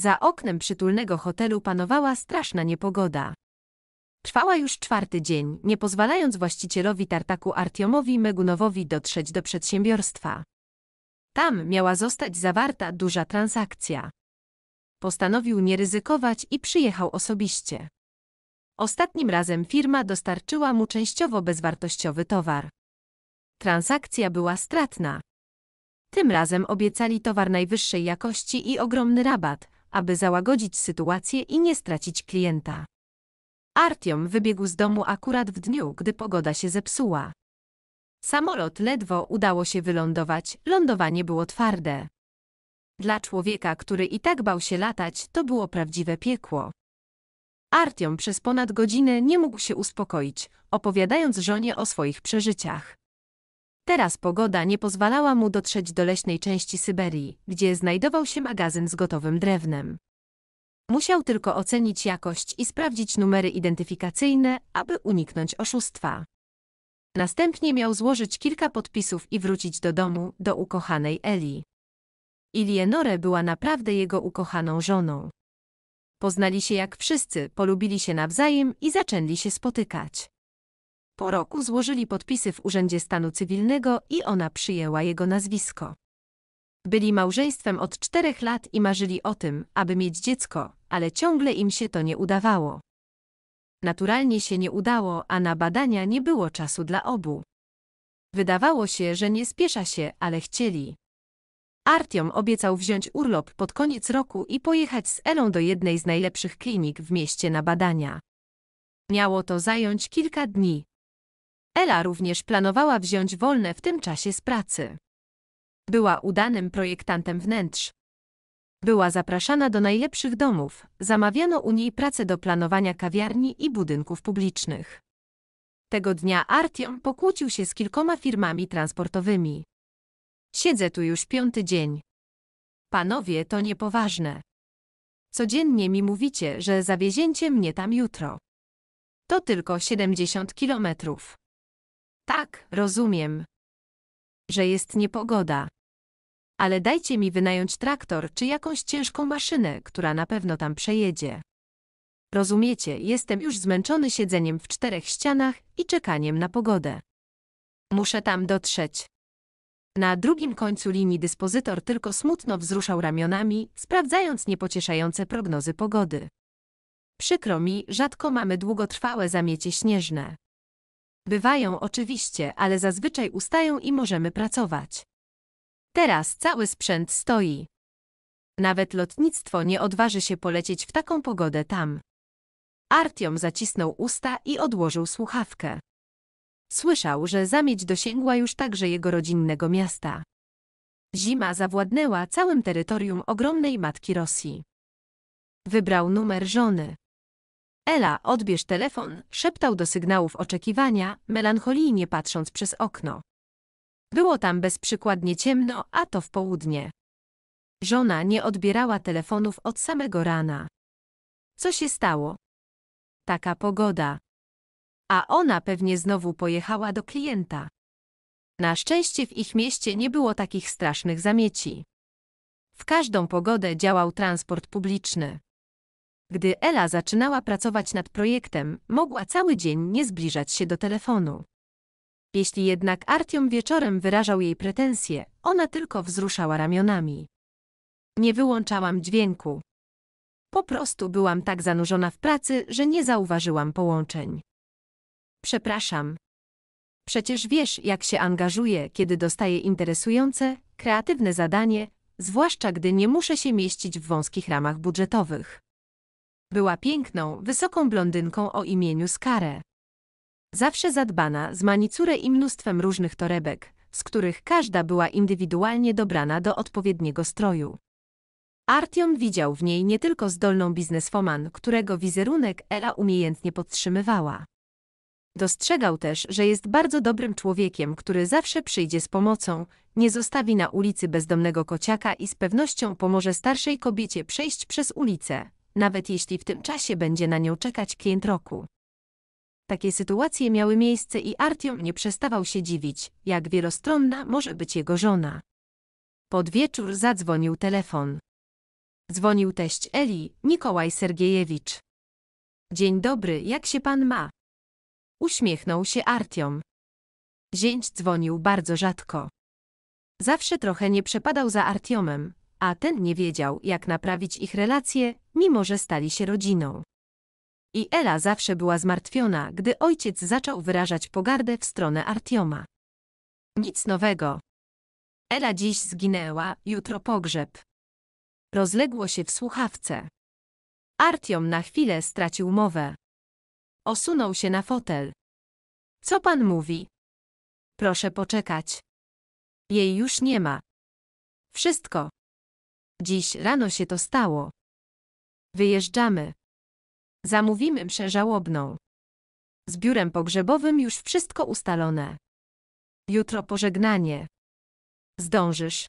Za oknem przytulnego hotelu panowała straszna niepogoda. Trwała już czwarty dzień, nie pozwalając właścicielowi tartaku Artiomowi Megunowowi dotrzeć do przedsiębiorstwa. Tam miała zostać zawarta duża transakcja. Postanowił nie ryzykować i przyjechał osobiście. Ostatnim razem firma dostarczyła mu częściowo bezwartościowy towar. Transakcja była stratna. Tym razem obiecali towar najwyższej jakości i ogromny rabat, aby załagodzić sytuację i nie stracić klienta. Artiom wybiegł z domu akurat w dniu, gdy pogoda się zepsuła. Samolot ledwo udało się wylądować, lądowanie było twarde. Dla człowieka, który i tak bał się latać, to było prawdziwe piekło. Artiom przez ponad godzinę nie mógł się uspokoić, opowiadając żonie o swoich przeżyciach. Teraz pogoda nie pozwalała mu dotrzeć do leśnej części Syberii, gdzie znajdował się magazyn z gotowym drewnem. Musiał tylko ocenić jakość i sprawdzić numery identyfikacyjne, aby uniknąć oszustwa. Następnie miał złożyć kilka podpisów i wrócić do domu, do ukochanej Eli. Ilienore była naprawdę jego ukochaną żoną. Poznali się jak wszyscy, polubili się nawzajem i zaczęli się spotykać. Po roku złożyli podpisy w Urzędzie Stanu Cywilnego i ona przyjęła jego nazwisko. Byli małżeństwem od czterech lat i marzyli o tym, aby mieć dziecko, ale ciągle im się to nie udawało. Naturalnie się nie udało, a na badania nie było czasu dla obu. Wydawało się, że nie spiesza się, ale chcieli. Artiom obiecał wziąć urlop pod koniec roku i pojechać z Elą do jednej z najlepszych klinik w mieście na badania. Miało to zająć kilka dni, Ela również planowała wziąć wolne w tym czasie z pracy. Była udanym projektantem wnętrz. Była zapraszana do najlepszych domów, zamawiano u niej pracę do planowania kawiarni i budynków publicznych. Tego dnia Artyom pokłócił się z kilkoma firmami transportowymi. Siedzę tu już piąty dzień. Panowie, to niepoważne. Codziennie mi mówicie, że zawiezięcie mnie tam jutro. To tylko 70 kilometrów. Tak, rozumiem, że jest niepogoda. Ale dajcie mi wynająć traktor czy jakąś ciężką maszynę, która na pewno tam przejedzie. Rozumiecie, jestem już zmęczony siedzeniem w czterech ścianach i czekaniem na pogodę. Muszę tam dotrzeć. Na drugim końcu linii dyspozytor tylko smutno wzruszał ramionami, sprawdzając niepocieszające prognozy pogody. Przykro mi, rzadko mamy długotrwałe zamiecie śnieżne. Bywają oczywiście, ale zazwyczaj ustają i możemy pracować. Teraz cały sprzęt stoi. Nawet lotnictwo nie odważy się polecieć w taką pogodę tam. Artiom zacisnął usta i odłożył słuchawkę. Słyszał, że zamieć dosięgła już także jego rodzinnego miasta. Zima zawładnęła całym terytorium ogromnej matki Rosji. Wybrał numer żony. Ela, odbierz telefon, szeptał do sygnałów oczekiwania, melancholijnie patrząc przez okno. Było tam bezprzykładnie ciemno, a to w południe. Żona nie odbierała telefonów od samego rana. Co się stało? Taka pogoda. A ona pewnie znowu pojechała do klienta. Na szczęście w ich mieście nie było takich strasznych zamieci. W każdą pogodę działał transport publiczny. Gdy Ela zaczynała pracować nad projektem, mogła cały dzień nie zbliżać się do telefonu. Jeśli jednak Artiom wieczorem wyrażał jej pretensje, ona tylko wzruszała ramionami. Nie wyłączałam dźwięku. Po prostu byłam tak zanurzona w pracy, że nie zauważyłam połączeń. Przepraszam. Przecież wiesz, jak się angażuję, kiedy dostaję interesujące, kreatywne zadanie, zwłaszcza gdy nie muszę się mieścić w wąskich ramach budżetowych. Była piękną, wysoką blondynką o imieniu Skare. Zawsze zadbana, z manicurę i mnóstwem różnych torebek, z których każda była indywidualnie dobrana do odpowiedniego stroju. Artion widział w niej nie tylko zdolną bizneswoman, którego wizerunek Ela umiejętnie podtrzymywała. Dostrzegał też, że jest bardzo dobrym człowiekiem, który zawsze przyjdzie z pomocą, nie zostawi na ulicy bezdomnego kociaka i z pewnością pomoże starszej kobiecie przejść przez ulicę, nawet jeśli w tym czasie będzie na nią czekać klient roku. Takie sytuacje miały miejsce i Artiom nie przestawał się dziwić, jak wielostronna może być jego żona. Pod wieczór zadzwonił telefon. Dzwonił teść Eli, Nikołaj Sergiejewicz. Dzień dobry, jak się pan ma? Uśmiechnął się Artiom. Zięć dzwonił bardzo rzadko. Zawsze trochę nie przepadał za Artiomem, a ten nie wiedział, jak naprawić ich relacje, mimo że stali się rodziną. I Ela zawsze była zmartwiona, gdy ojciec zaczął wyrażać pogardę w stronę Artioma. Nic nowego. Ela dziś zginęła, jutro pogrzeb. Rozległo się w słuchawce. Artiom na chwilę stracił mowę. Osunął się na fotel. Co pan mówi? Proszę poczekać. Jej już nie ma. Wszystko. Dziś rano się to stało. Wyjeżdżamy. Zamówimy mszę żałobną. Z biurem pogrzebowym już wszystko ustalone. Jutro pożegnanie. Zdążysz.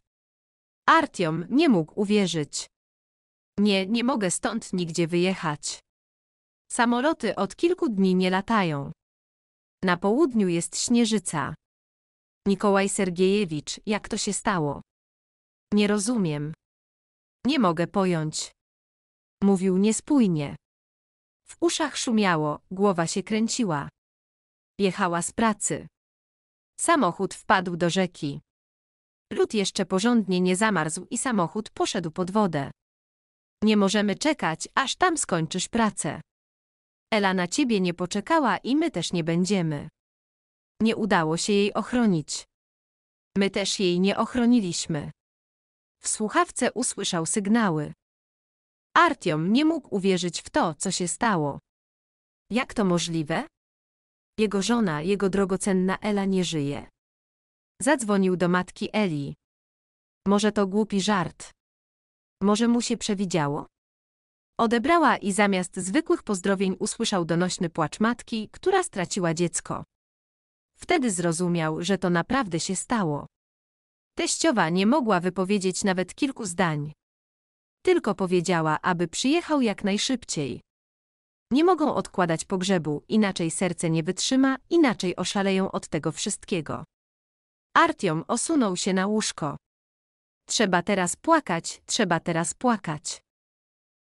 Artiom nie mógł uwierzyć. Nie, nie mogę stąd nigdzie wyjechać. Samoloty od kilku dni nie latają. Na południu jest śnieżyca. Nikołaj Sergiejewicz, jak to się stało? Nie rozumiem. Nie mogę pojąć. Mówił niespójnie. W uszach szumiało, głowa się kręciła. Jechała z pracy. Samochód wpadł do rzeki. Lód jeszcze porządnie nie zamarzł i samochód poszedł pod wodę. Nie możemy czekać, aż tam skończysz pracę. Ela na ciebie nie poczekała i my też nie będziemy. Nie udało się jej ochronić. My też jej nie ochroniliśmy. W słuchawce usłyszał sygnały. Artiom nie mógł uwierzyć w to, co się stało. Jak to możliwe? Jego żona, jego drogocenna Ela nie żyje. Zadzwonił do matki Eli. Może to głupi żart. Może mu się przewidziało. Odebrała i zamiast zwykłych pozdrowień usłyszał donośny płacz matki, która straciła dziecko. Wtedy zrozumiał, że to naprawdę się stało. Teściowa nie mogła wypowiedzieć nawet kilku zdań. Tylko powiedziała, aby przyjechał jak najszybciej. Nie mogą odkładać pogrzebu, inaczej serce nie wytrzyma, inaczej oszaleją od tego wszystkiego. Artiom osunął się na łóżko. Trzeba teraz płakać, trzeba teraz płakać.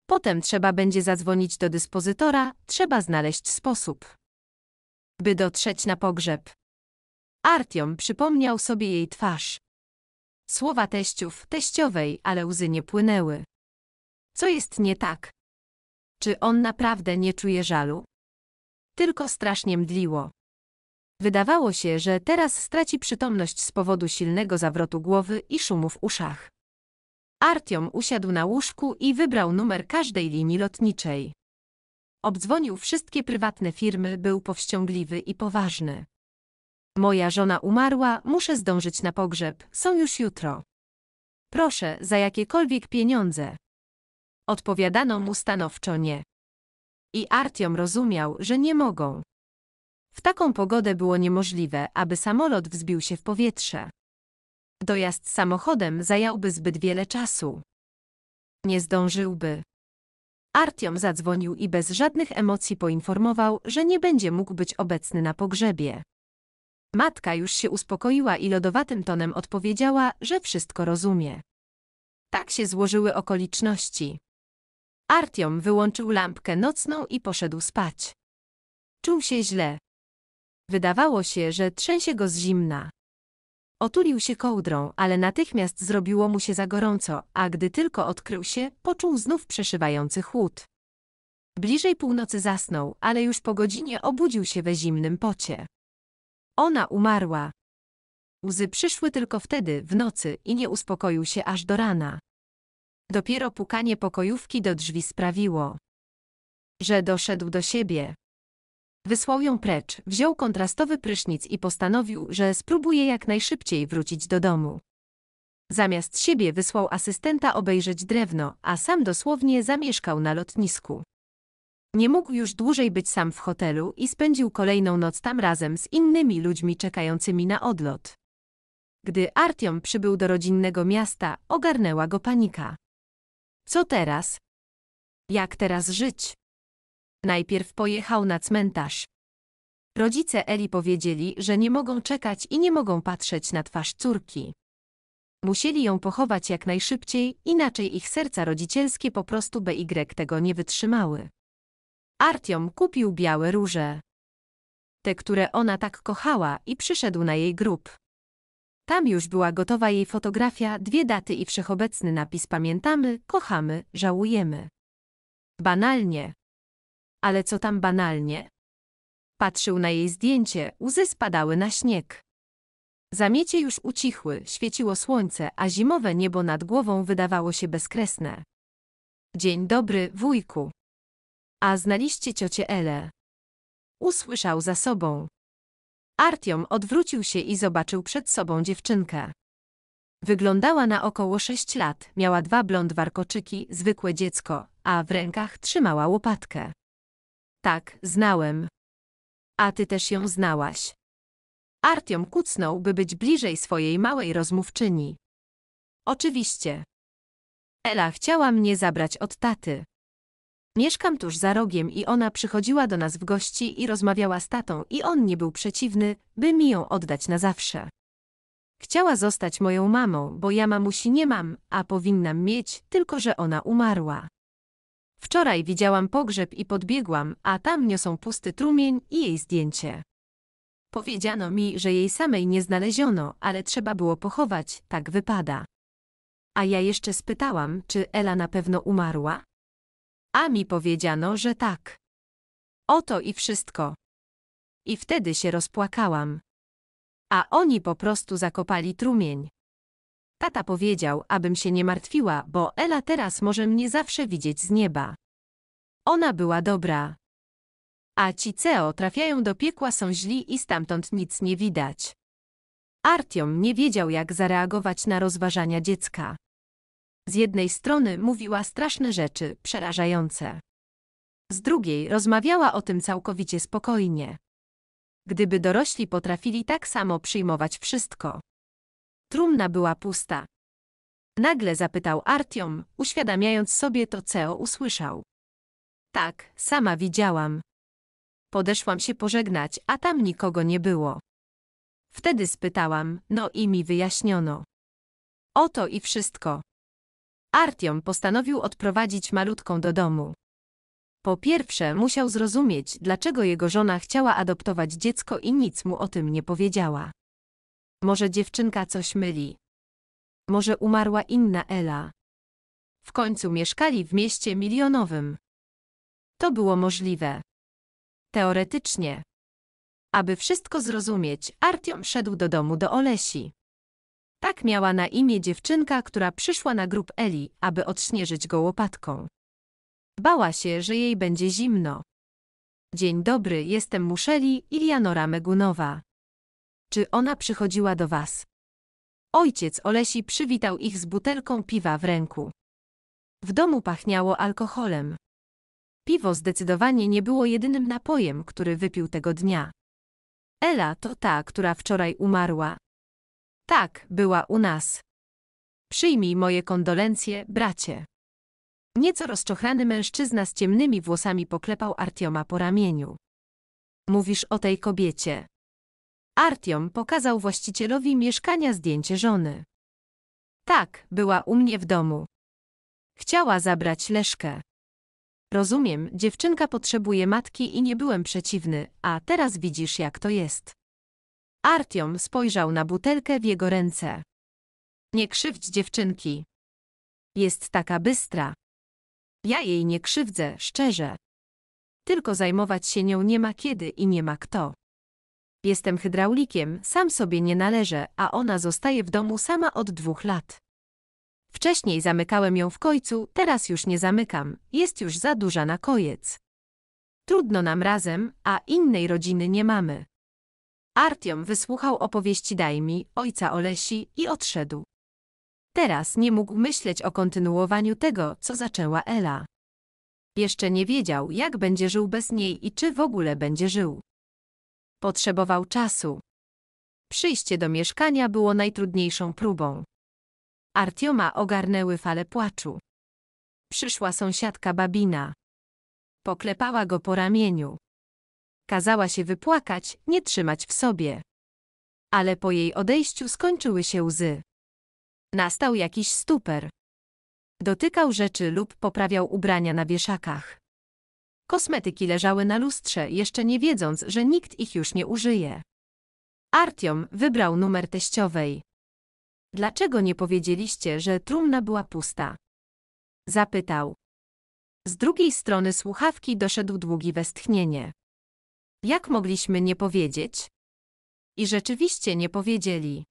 Potem trzeba będzie zadzwonić do dyspozytora, trzeba znaleźć sposób, by dotrzeć na pogrzeb. Artiom przypomniał sobie jej twarz. Słowa teściów, teściowej, ale łzy nie płynęły. Co jest nie tak? Czy on naprawdę nie czuje żalu? Tylko strasznie mdliło. Wydawało się, że teraz straci przytomność z powodu silnego zawrotu głowy i szumu w uszach. Artiom usiadł na łóżku i wybrał numer każdej linii lotniczej. Obdzwonił wszystkie prywatne firmy, był powściągliwy i poważny. Moja żona umarła, muszę zdążyć na pogrzeb, są już jutro. Proszę, za jakiekolwiek pieniądze. Odpowiadano mu stanowczo nie. I Artiom rozumiał, że nie mogą. W taką pogodę było niemożliwe, aby samolot wzbił się w powietrze. Dojazd samochodem zająłby zbyt wiele czasu. Nie zdążyłby. Artiom zadzwonił i bez żadnych emocji poinformował, że nie będzie mógł być obecny na pogrzebie. Matka już się uspokoiła i lodowatym tonem odpowiedziała, że wszystko rozumie. Tak się złożyły okoliczności. Artiom wyłączył lampkę nocną i poszedł spać. Czuł się źle. Wydawało się, że trzęsie go z zimna. Otulił się kołdrą, ale natychmiast zrobiło mu się za gorąco, a gdy tylko odkrył się, poczuł znów przeszywający chłód. Bliżej północy zasnął, ale już po godzinie obudził się we zimnym pocie. Ona umarła. Łzy przyszły tylko wtedy, w nocy, i nie uspokoił się aż do rana. Dopiero pukanie pokojówki do drzwi sprawiło, że doszedł do siebie. Wysłał ją precz, wziął kontrastowy prysznic i postanowił, że spróbuje jak najszybciej wrócić do domu. Zamiast siebie wysłał asystenta obejrzeć drewno, a sam dosłownie zamieszkał na lotnisku. Nie mógł już dłużej być sam w hotelu i spędził kolejną noc tam razem z innymi ludźmi czekającymi na odlot. Gdy Artiom przybył do rodzinnego miasta, ogarnęła go panika. Co teraz? Jak teraz żyć? Najpierw pojechał na cmentarz. Rodzice Eli powiedzieli, że nie mogą czekać i nie mogą patrzeć na twarz córki. Musieli ją pochować jak najszybciej, inaczej ich serca rodzicielskie po prostu BY y tego nie wytrzymały. Artiom kupił białe róże. Te, które ona tak kochała i przyszedł na jej grób. Tam już była gotowa jej fotografia, dwie daty i wszechobecny napis pamiętamy, kochamy, żałujemy. Banalnie. Ale co tam banalnie? Patrzył na jej zdjęcie, łzy spadały na śnieg. Zamiecie już ucichły, świeciło słońce, a zimowe niebo nad głową wydawało się bezkresne. Dzień dobry, wujku. A znaliście ciocię Elę. Usłyszał za sobą. Artiom odwrócił się i zobaczył przed sobą dziewczynkę. Wyglądała na około sześć lat, miała dwa blond warkoczyki, zwykłe dziecko, a w rękach trzymała łopatkę. Tak, znałem. A ty też ją znałaś. Artiom kucnął, by być bliżej swojej małej rozmówczyni. Oczywiście. Ela chciała mnie zabrać od taty. Mieszkam tuż za rogiem i ona przychodziła do nas w gości i rozmawiała z tatą i on nie był przeciwny, by mi ją oddać na zawsze. Chciała zostać moją mamą, bo ja mamusi nie mam, a powinnam mieć, tylko że ona umarła. Wczoraj widziałam pogrzeb i podbiegłam, a tam niosą pusty trumień i jej zdjęcie. Powiedziano mi, że jej samej nie znaleziono, ale trzeba było pochować, tak wypada. A ja jeszcze spytałam, czy Ela na pewno umarła? A mi powiedziano, że tak. Oto i wszystko. I wtedy się rozpłakałam. A oni po prostu zakopali trumień. Tata powiedział, abym się nie martwiła, bo Ela teraz może mnie zawsze widzieć z nieba. Ona była dobra. A ci CEO trafiają do piekła są źli i stamtąd nic nie widać. Artiom nie wiedział jak zareagować na rozważania dziecka. Z jednej strony mówiła straszne rzeczy, przerażające. Z drugiej rozmawiała o tym całkowicie spokojnie. Gdyby dorośli potrafili tak samo przyjmować wszystko. Trumna była pusta. Nagle zapytał Artiom, uświadamiając sobie to, co usłyszał. Tak, sama widziałam. Podeszłam się pożegnać, a tam nikogo nie było. Wtedy spytałam, no i mi wyjaśniono. Oto i wszystko. Artiom postanowił odprowadzić malutką do domu. Po pierwsze musiał zrozumieć, dlaczego jego żona chciała adoptować dziecko i nic mu o tym nie powiedziała. Może dziewczynka coś myli. Może umarła inna Ela. W końcu mieszkali w mieście milionowym. To było możliwe. Teoretycznie. Aby wszystko zrozumieć, Artiom szedł do domu do Olesi. Tak miała na imię dziewczynka, która przyszła na grób Eli, aby odśnieżyć go łopatką. Bała się, że jej będzie zimno. Dzień dobry, jestem Muszeli, Ilianora Megunowa. Czy ona przychodziła do was? Ojciec Olesi przywitał ich z butelką piwa w ręku. W domu pachniało alkoholem. Piwo zdecydowanie nie było jedynym napojem, który wypił tego dnia. Ela to ta, która wczoraj umarła, tak, była u nas. Przyjmij moje kondolencje, bracie. Nieco rozczochrany mężczyzna z ciemnymi włosami poklepał Artioma po ramieniu. Mówisz o tej kobiecie. Artiom pokazał właścicielowi mieszkania zdjęcie żony. Tak, była u mnie w domu. Chciała zabrać Leszkę. Rozumiem, dziewczynka potrzebuje matki i nie byłem przeciwny, a teraz widzisz jak to jest. Artiom spojrzał na butelkę w jego ręce. Nie krzywdź dziewczynki. Jest taka bystra. Ja jej nie krzywdzę, szczerze. Tylko zajmować się nią nie ma kiedy i nie ma kto. Jestem hydraulikiem, sam sobie nie należę, a ona zostaje w domu sama od dwóch lat. Wcześniej zamykałem ją w końcu, teraz już nie zamykam, jest już za duża na koiec. Trudno nam razem, a innej rodziny nie mamy. Artiom wysłuchał opowieści Dajmi, ojca Olesi i odszedł. Teraz nie mógł myśleć o kontynuowaniu tego, co zaczęła Ela. Jeszcze nie wiedział, jak będzie żył bez niej i czy w ogóle będzie żył. Potrzebował czasu. Przyjście do mieszkania było najtrudniejszą próbą. Artioma ogarnęły fale płaczu. Przyszła sąsiadka Babina. Poklepała go po ramieniu kazała się wypłakać, nie trzymać w sobie. Ale po jej odejściu skończyły się łzy. Nastał jakiś stuper. Dotykał rzeczy lub poprawiał ubrania na wieszakach. Kosmetyki leżały na lustrze, jeszcze nie wiedząc, że nikt ich już nie użyje. Artiom wybrał numer teściowej. Dlaczego nie powiedzieliście, że trumna była pusta? Zapytał. Z drugiej strony słuchawki doszedł długi westchnienie. Jak mogliśmy nie powiedzieć? I rzeczywiście nie powiedzieli.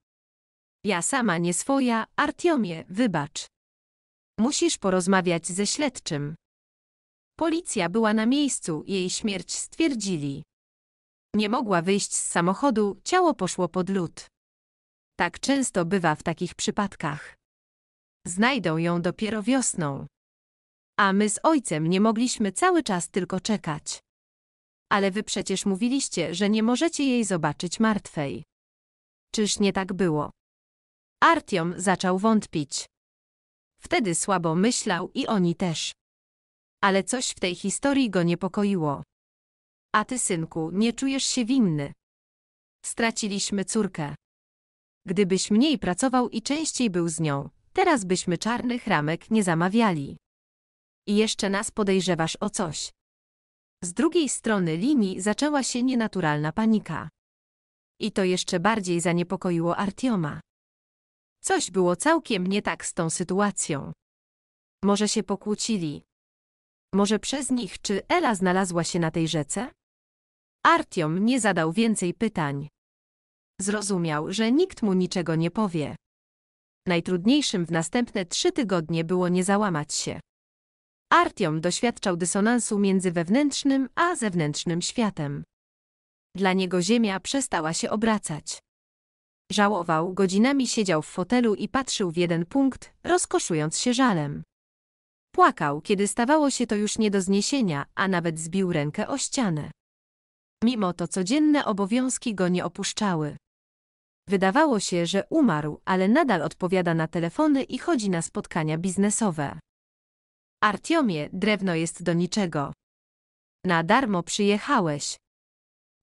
Ja sama nie swoja, Artiomie, wybacz. Musisz porozmawiać ze śledczym. Policja była na miejscu, jej śmierć stwierdzili. Nie mogła wyjść z samochodu, ciało poszło pod lód. Tak często bywa w takich przypadkach. Znajdą ją dopiero wiosną. A my z ojcem nie mogliśmy cały czas tylko czekać. Ale wy przecież mówiliście, że nie możecie jej zobaczyć martwej. Czyż nie tak było? Artiom zaczął wątpić. Wtedy słabo myślał i oni też. Ale coś w tej historii go niepokoiło. A ty, synku, nie czujesz się winny. Straciliśmy córkę. Gdybyś mniej pracował i częściej był z nią, teraz byśmy czarnych ramek nie zamawiali. I jeszcze nas podejrzewasz o coś. Z drugiej strony linii zaczęła się nienaturalna panika. I to jeszcze bardziej zaniepokoiło Artioma. Coś było całkiem nie tak z tą sytuacją. Może się pokłócili. Może przez nich czy Ela znalazła się na tej rzece? Artiom nie zadał więcej pytań. Zrozumiał, że nikt mu niczego nie powie. Najtrudniejszym w następne trzy tygodnie było nie załamać się. Artiom doświadczał dysonansu między wewnętrznym a zewnętrznym światem. Dla niego ziemia przestała się obracać. Żałował, godzinami siedział w fotelu i patrzył w jeden punkt, rozkoszując się żalem. Płakał, kiedy stawało się to już nie do zniesienia, a nawet zbił rękę o ścianę. Mimo to codzienne obowiązki go nie opuszczały. Wydawało się, że umarł, ale nadal odpowiada na telefony i chodzi na spotkania biznesowe. Artiomie, drewno jest do niczego. Na darmo przyjechałeś.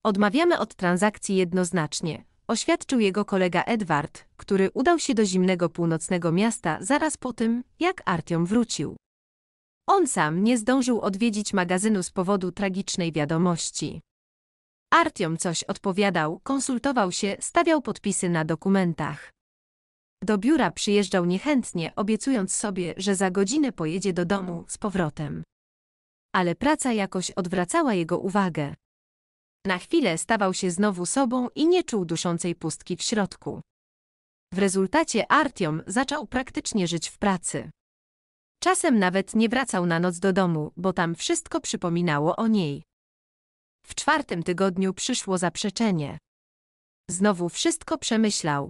Odmawiamy od transakcji jednoznacznie, oświadczył jego kolega Edward, który udał się do zimnego północnego miasta zaraz po tym, jak Artiom wrócił. On sam nie zdążył odwiedzić magazynu z powodu tragicznej wiadomości. Artiom coś odpowiadał, konsultował się, stawiał podpisy na dokumentach. Do biura przyjeżdżał niechętnie, obiecując sobie, że za godzinę pojedzie do domu z powrotem. Ale praca jakoś odwracała jego uwagę. Na chwilę stawał się znowu sobą i nie czuł duszącej pustki w środku. W rezultacie Artiom zaczął praktycznie żyć w pracy. Czasem nawet nie wracał na noc do domu, bo tam wszystko przypominało o niej. W czwartym tygodniu przyszło zaprzeczenie. Znowu wszystko przemyślał,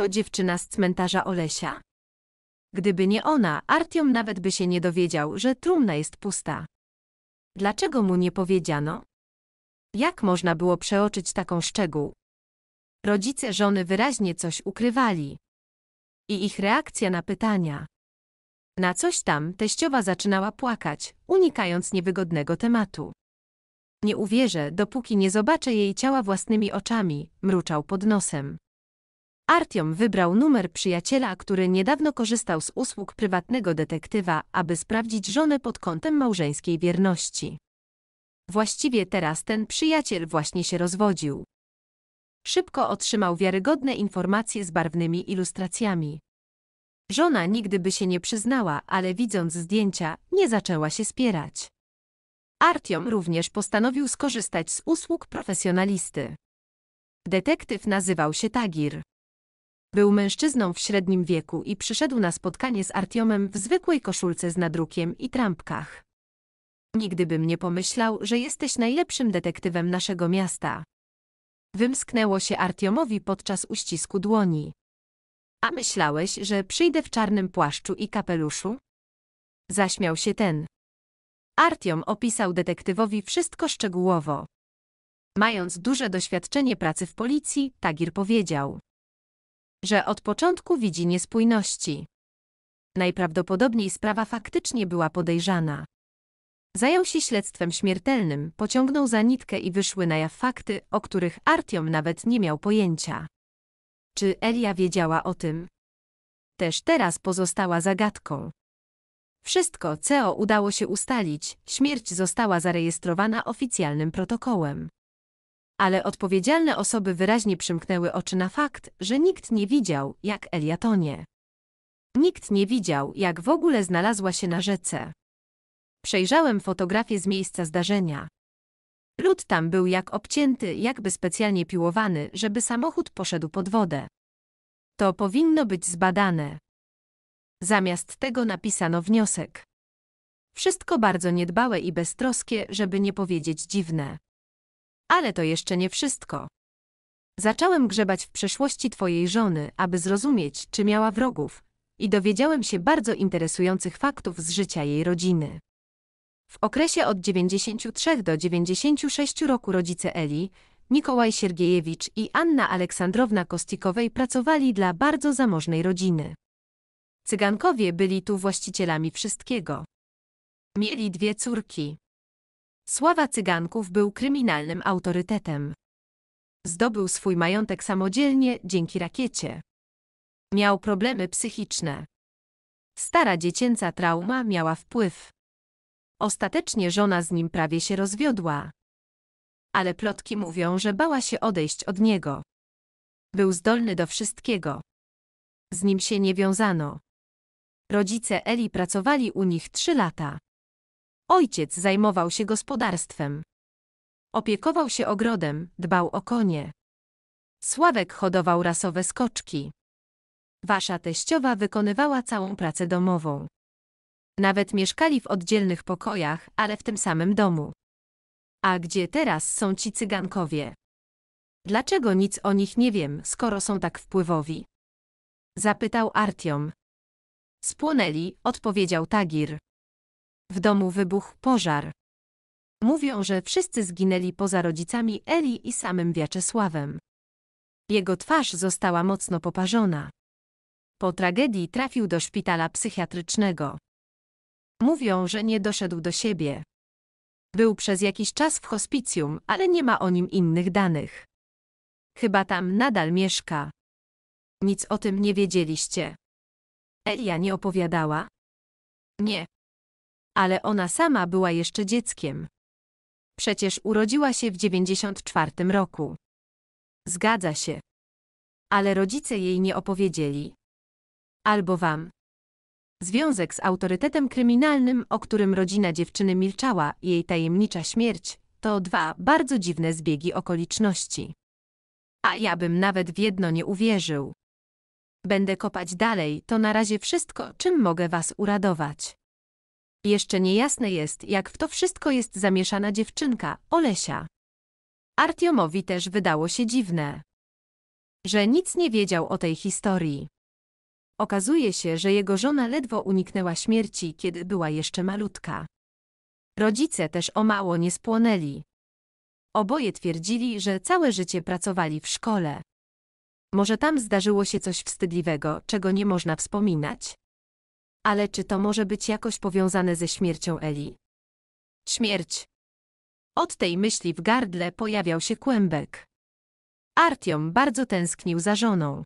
to dziewczyna z cmentarza Olesia. Gdyby nie ona, Artiom nawet by się nie dowiedział, że trumna jest pusta. Dlaczego mu nie powiedziano? Jak można było przeoczyć taką szczegół? Rodzice żony wyraźnie coś ukrywali. I ich reakcja na pytania. Na coś tam teściowa zaczynała płakać, unikając niewygodnego tematu. Nie uwierzę, dopóki nie zobaczę jej ciała własnymi oczami, mruczał pod nosem. Artiom wybrał numer przyjaciela, który niedawno korzystał z usług prywatnego detektywa, aby sprawdzić żonę pod kątem małżeńskiej wierności. Właściwie teraz ten przyjaciel właśnie się rozwodził. Szybko otrzymał wiarygodne informacje z barwnymi ilustracjami. Żona nigdy by się nie przyznała, ale widząc zdjęcia, nie zaczęła się spierać. Artiom również postanowił skorzystać z usług profesjonalisty. Detektyw nazywał się Tagir. Był mężczyzną w średnim wieku i przyszedł na spotkanie z Artiomem w zwykłej koszulce z nadrukiem i trampkach. Nigdy bym nie pomyślał, że jesteś najlepszym detektywem naszego miasta. Wymsknęło się Artiomowi podczas uścisku dłoni. A myślałeś, że przyjdę w czarnym płaszczu i kapeluszu? Zaśmiał się ten. Artiom opisał detektywowi wszystko szczegółowo. Mając duże doświadczenie pracy w policji, Tagir powiedział że od początku widzi niespójności. Najprawdopodobniej sprawa faktycznie była podejrzana. Zajął się śledztwem śmiertelnym, pociągnął za nitkę i wyszły na jaw fakty, o których Artiom nawet nie miał pojęcia. Czy Elia wiedziała o tym? Też teraz pozostała zagadką. Wszystko, co udało się ustalić, śmierć została zarejestrowana oficjalnym protokołem ale odpowiedzialne osoby wyraźnie przymknęły oczy na fakt, że nikt nie widział, jak Elia tonie. Nikt nie widział, jak w ogóle znalazła się na rzece. Przejrzałem fotografię z miejsca zdarzenia. Lud tam był jak obcięty, jakby specjalnie piłowany, żeby samochód poszedł pod wodę. To powinno być zbadane. Zamiast tego napisano wniosek. Wszystko bardzo niedbałe i beztroskie, żeby nie powiedzieć dziwne. Ale to jeszcze nie wszystko. Zacząłem grzebać w przeszłości twojej żony, aby zrozumieć, czy miała wrogów, i dowiedziałem się bardzo interesujących faktów z życia jej rodziny. W okresie od 93 do 96 roku rodzice Eli, Mikołaj Siergiejewicz i Anna Aleksandrowna Kostikowej pracowali dla bardzo zamożnej rodziny. Cygankowie byli tu właścicielami wszystkiego. Mieli dwie córki. Sława Cyganków był kryminalnym autorytetem. Zdobył swój majątek samodzielnie dzięki rakiecie. Miał problemy psychiczne. Stara dziecięca trauma miała wpływ. Ostatecznie żona z nim prawie się rozwiodła. Ale plotki mówią, że bała się odejść od niego. Był zdolny do wszystkiego. Z nim się nie wiązano. Rodzice Eli pracowali u nich trzy lata. Ojciec zajmował się gospodarstwem. Opiekował się ogrodem, dbał o konie. Sławek hodował rasowe skoczki. Wasza teściowa wykonywała całą pracę domową. Nawet mieszkali w oddzielnych pokojach, ale w tym samym domu. A gdzie teraz są ci cygankowie? Dlaczego nic o nich nie wiem, skoro są tak wpływowi? Zapytał Artiom. Spłonęli, odpowiedział Tagir. W domu wybuchł pożar. Mówią, że wszyscy zginęli poza rodzicami Eli i samym Wiaczesławem. Jego twarz została mocno poparzona. Po tragedii trafił do szpitala psychiatrycznego. Mówią, że nie doszedł do siebie. Był przez jakiś czas w hospicjum, ale nie ma o nim innych danych. Chyba tam nadal mieszka. Nic o tym nie wiedzieliście. Elia nie opowiadała? Nie, ale ona sama była jeszcze dzieckiem. Przecież urodziła się w 94 roku. Zgadza się. Ale rodzice jej nie opowiedzieli. Albo wam. Związek z autorytetem kryminalnym, o którym rodzina dziewczyny milczała, jej tajemnicza śmierć, to dwa bardzo dziwne zbiegi okoliczności. A ja bym nawet w jedno nie uwierzył. Będę kopać dalej, to na razie wszystko, czym mogę was uradować. Jeszcze niejasne jest, jak w to wszystko jest zamieszana dziewczynka, Olesia. Artiomowi też wydało się dziwne, że nic nie wiedział o tej historii. Okazuje się, że jego żona ledwo uniknęła śmierci, kiedy była jeszcze malutka. Rodzice też o mało nie spłonęli. Oboje twierdzili, że całe życie pracowali w szkole. Może tam zdarzyło się coś wstydliwego, czego nie można wspominać? Ale czy to może być jakoś powiązane ze śmiercią Eli? Śmierć. Od tej myśli w gardle pojawiał się kłębek. Artiom bardzo tęsknił za żoną.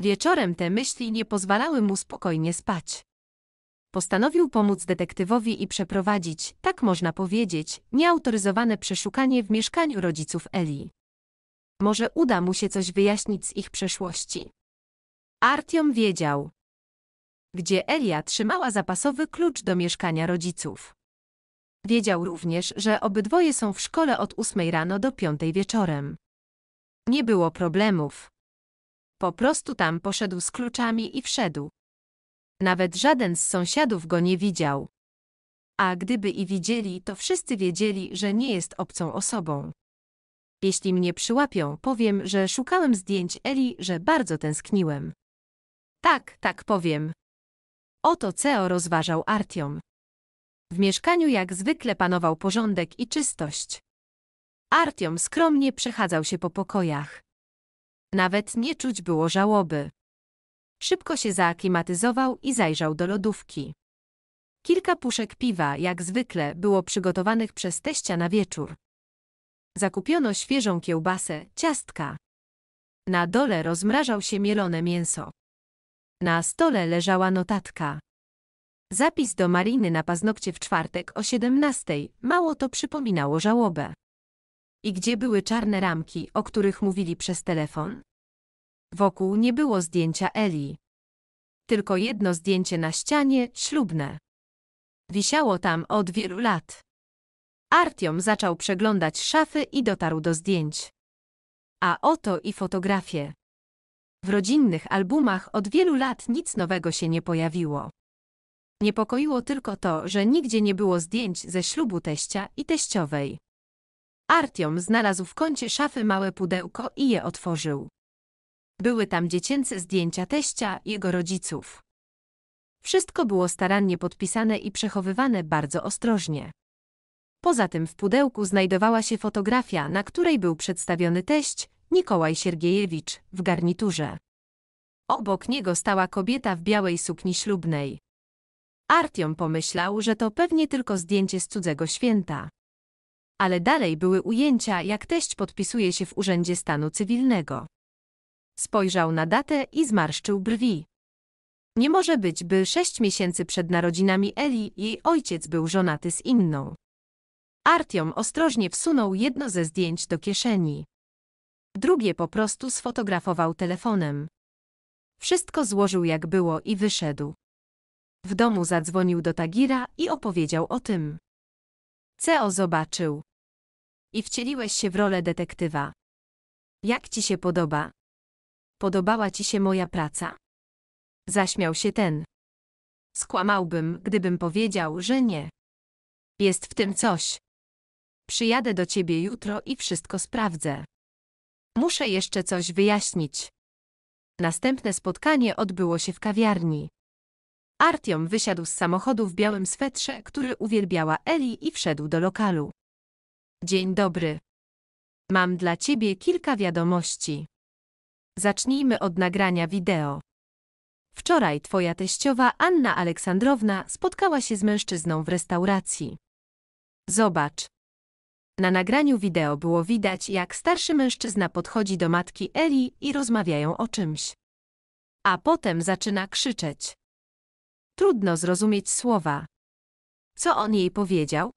Wieczorem te myśli nie pozwalały mu spokojnie spać. Postanowił pomóc detektywowi i przeprowadzić, tak można powiedzieć, nieautoryzowane przeszukanie w mieszkaniu rodziców Eli. Może uda mu się coś wyjaśnić z ich przeszłości. Artiom wiedział, gdzie Elia trzymała zapasowy klucz do mieszkania rodziców. Wiedział również, że obydwoje są w szkole od ósmej rano do piątej wieczorem. Nie było problemów. Po prostu tam poszedł z kluczami i wszedł. Nawet żaden z sąsiadów go nie widział. A gdyby i widzieli, to wszyscy wiedzieli, że nie jest obcą osobą. Jeśli mnie przyłapią, powiem, że szukałem zdjęć Eli, że bardzo tęskniłem. Tak, tak powiem, Oto CEO rozważał Artiom. W mieszkaniu jak zwykle panował porządek i czystość. Artiom skromnie przechadzał się po pokojach. Nawet nie czuć było żałoby. Szybko się zaaklimatyzował i zajrzał do lodówki. Kilka puszek piwa, jak zwykle, było przygotowanych przez teścia na wieczór. Zakupiono świeżą kiełbasę, ciastka. Na dole rozmrażał się mielone mięso. Na stole leżała notatka. Zapis do Mariny na paznokcie w czwartek o 17. Mało to przypominało żałobę. I gdzie były czarne ramki, o których mówili przez telefon? Wokół nie było zdjęcia Eli. Tylko jedno zdjęcie na ścianie, ślubne. Wisiało tam od wielu lat. Artiom zaczął przeglądać szafy i dotarł do zdjęć. A oto i fotografie. W rodzinnych albumach od wielu lat nic nowego się nie pojawiło. Niepokoiło tylko to, że nigdzie nie było zdjęć ze ślubu teścia i teściowej. Artiom znalazł w kącie szafy małe pudełko i je otworzył. Były tam dziecięce zdjęcia teścia i jego rodziców. Wszystko było starannie podpisane i przechowywane bardzo ostrożnie. Poza tym w pudełku znajdowała się fotografia, na której był przedstawiony teść, Nikołaj Siergiejewicz, w garniturze. Obok niego stała kobieta w białej sukni ślubnej. Artiom pomyślał, że to pewnie tylko zdjęcie z cudzego święta. Ale dalej były ujęcia, jak teść podpisuje się w Urzędzie Stanu Cywilnego. Spojrzał na datę i zmarszczył brwi. Nie może być, by sześć miesięcy przed narodzinami Eli jej ojciec był żonaty z inną. Artiom ostrożnie wsunął jedno ze zdjęć do kieszeni drugie po prostu sfotografował telefonem. Wszystko złożył jak było i wyszedł. W domu zadzwonił do Tagira i opowiedział o tym. Ceo zobaczył. I wcieliłeś się w rolę detektywa. Jak ci się podoba? Podobała ci się moja praca? Zaśmiał się ten. Skłamałbym, gdybym powiedział, że nie. Jest w tym coś. Przyjadę do ciebie jutro i wszystko sprawdzę. Muszę jeszcze coś wyjaśnić. Następne spotkanie odbyło się w kawiarni. Artiom wysiadł z samochodu w białym swetrze, który uwielbiała Eli i wszedł do lokalu. Dzień dobry. Mam dla ciebie kilka wiadomości. Zacznijmy od nagrania wideo. Wczoraj twoja teściowa Anna Aleksandrowna spotkała się z mężczyzną w restauracji. Zobacz. Na nagraniu wideo było widać, jak starszy mężczyzna podchodzi do matki Eli i rozmawiają o czymś. A potem zaczyna krzyczeć. Trudno zrozumieć słowa. Co on jej powiedział?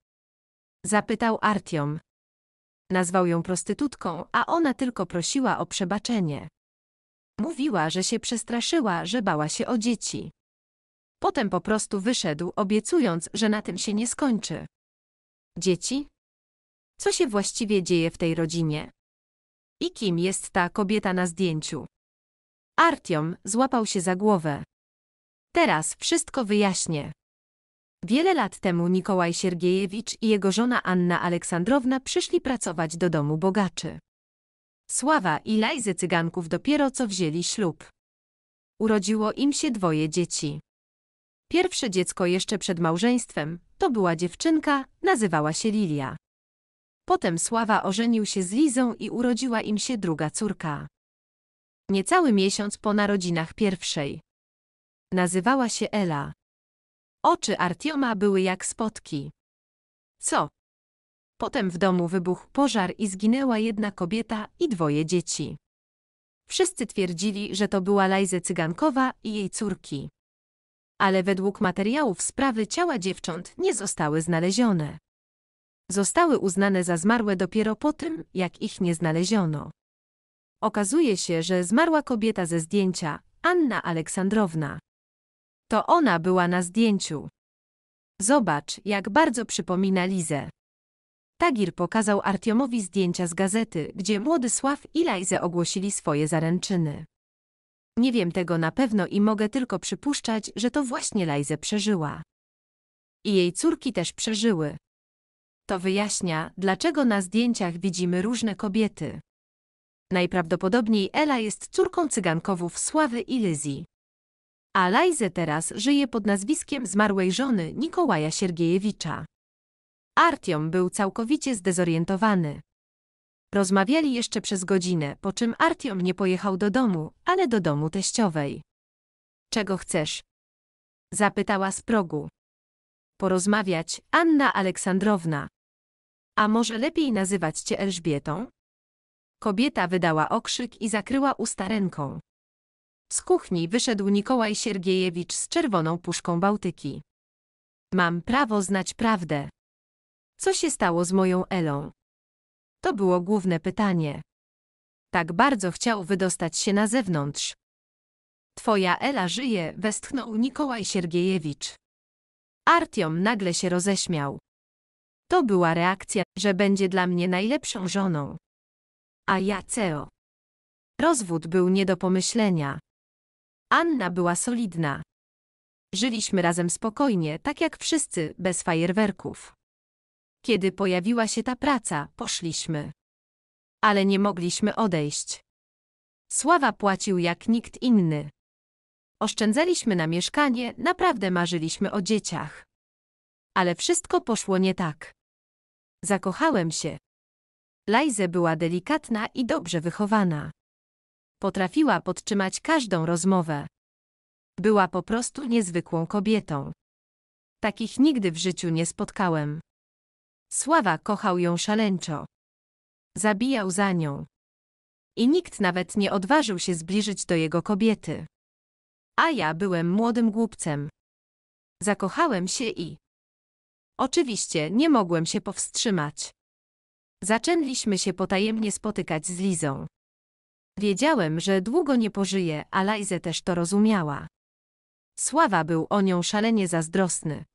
Zapytał Artiom. Nazwał ją prostytutką, a ona tylko prosiła o przebaczenie. Mówiła, że się przestraszyła, że bała się o dzieci. Potem po prostu wyszedł, obiecując, że na tym się nie skończy. Dzieci? Co się właściwie dzieje w tej rodzinie? I kim jest ta kobieta na zdjęciu? Artiom złapał się za głowę. Teraz wszystko wyjaśnię. Wiele lat temu Nikołaj Siergiejewicz i jego żona Anna Aleksandrowna przyszli pracować do domu bogaczy. Sława i Lajzy Cyganków dopiero co wzięli ślub. Urodziło im się dwoje dzieci. Pierwsze dziecko jeszcze przed małżeństwem to była dziewczynka, nazywała się Lilia. Potem Sława ożenił się z Lizą i urodziła im się druga córka. Niecały miesiąc po narodzinach pierwszej. Nazywała się Ela. Oczy Artioma były jak spotki. Co? Potem w domu wybuchł pożar i zginęła jedna kobieta i dwoje dzieci. Wszyscy twierdzili, że to była Lajze Cygankowa i jej córki. Ale według materiałów sprawy ciała dziewcząt nie zostały znalezione zostały uznane za zmarłe dopiero po tym, jak ich nie znaleziono. Okazuje się, że zmarła kobieta ze zdjęcia, Anna Aleksandrowna. To ona była na zdjęciu. Zobacz, jak bardzo przypomina Lizę. Tagir pokazał Artiomowi zdjęcia z gazety, gdzie młody Sław i Lajze ogłosili swoje zaręczyny. Nie wiem tego na pewno i mogę tylko przypuszczać, że to właśnie Lajze przeżyła. I jej córki też przeżyły. To wyjaśnia, dlaczego na zdjęciach widzimy różne kobiety. Najprawdopodobniej Ela jest córką cygankowów Sławy i A Lajze teraz żyje pod nazwiskiem zmarłej żony Nikołaja Siergiejewicza. Artiom był całkowicie zdezorientowany. Rozmawiali jeszcze przez godzinę, po czym Artiom nie pojechał do domu, ale do domu teściowej. Czego chcesz? Zapytała z progu. Porozmawiać, Anna Aleksandrowna. A może lepiej nazywać cię Elżbietą? Kobieta wydała okrzyk i zakryła usta ręką. Z kuchni wyszedł Nikołaj Siergiejewicz z czerwoną puszką Bałtyki. Mam prawo znać prawdę. Co się stało z moją Elą? To było główne pytanie. Tak bardzo chciał wydostać się na zewnątrz. Twoja Ela żyje, westchnął Nikołaj Siergiejewicz. Artiom nagle się roześmiał. To była reakcja, że będzie dla mnie najlepszą żoną. A ja CEO. Rozwód był nie do pomyślenia. Anna była solidna. Żyliśmy razem spokojnie, tak jak wszyscy, bez fajerwerków. Kiedy pojawiła się ta praca, poszliśmy. Ale nie mogliśmy odejść. Sława płacił jak nikt inny. Oszczędzaliśmy na mieszkanie, naprawdę marzyliśmy o dzieciach. Ale wszystko poszło nie tak. Zakochałem się. Lajze była delikatna i dobrze wychowana. Potrafiła podtrzymać każdą rozmowę. Była po prostu niezwykłą kobietą. Takich nigdy w życiu nie spotkałem. Sława kochał ją szaleńczo. Zabijał za nią. I nikt nawet nie odważył się zbliżyć do jego kobiety. A ja byłem młodym głupcem. Zakochałem się i Oczywiście nie mogłem się powstrzymać. Zaczęliśmy się potajemnie spotykać z Lizą. Wiedziałem, że długo nie pożyje, a Lajze też to rozumiała. Sława był o nią szalenie zazdrosny.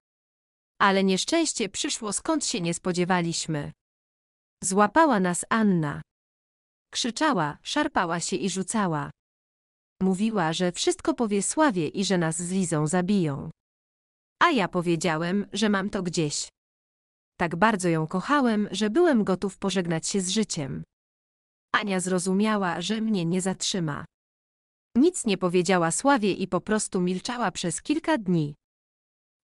Ale nieszczęście przyszło skąd się nie spodziewaliśmy. Złapała nas Anna. Krzyczała, szarpała się i rzucała. Mówiła, że wszystko powie Sławie i że nas z Lizą zabiją. A ja powiedziałem, że mam to gdzieś. Tak bardzo ją kochałem, że byłem gotów pożegnać się z życiem. Ania zrozumiała, że mnie nie zatrzyma. Nic nie powiedziała Sławie i po prostu milczała przez kilka dni.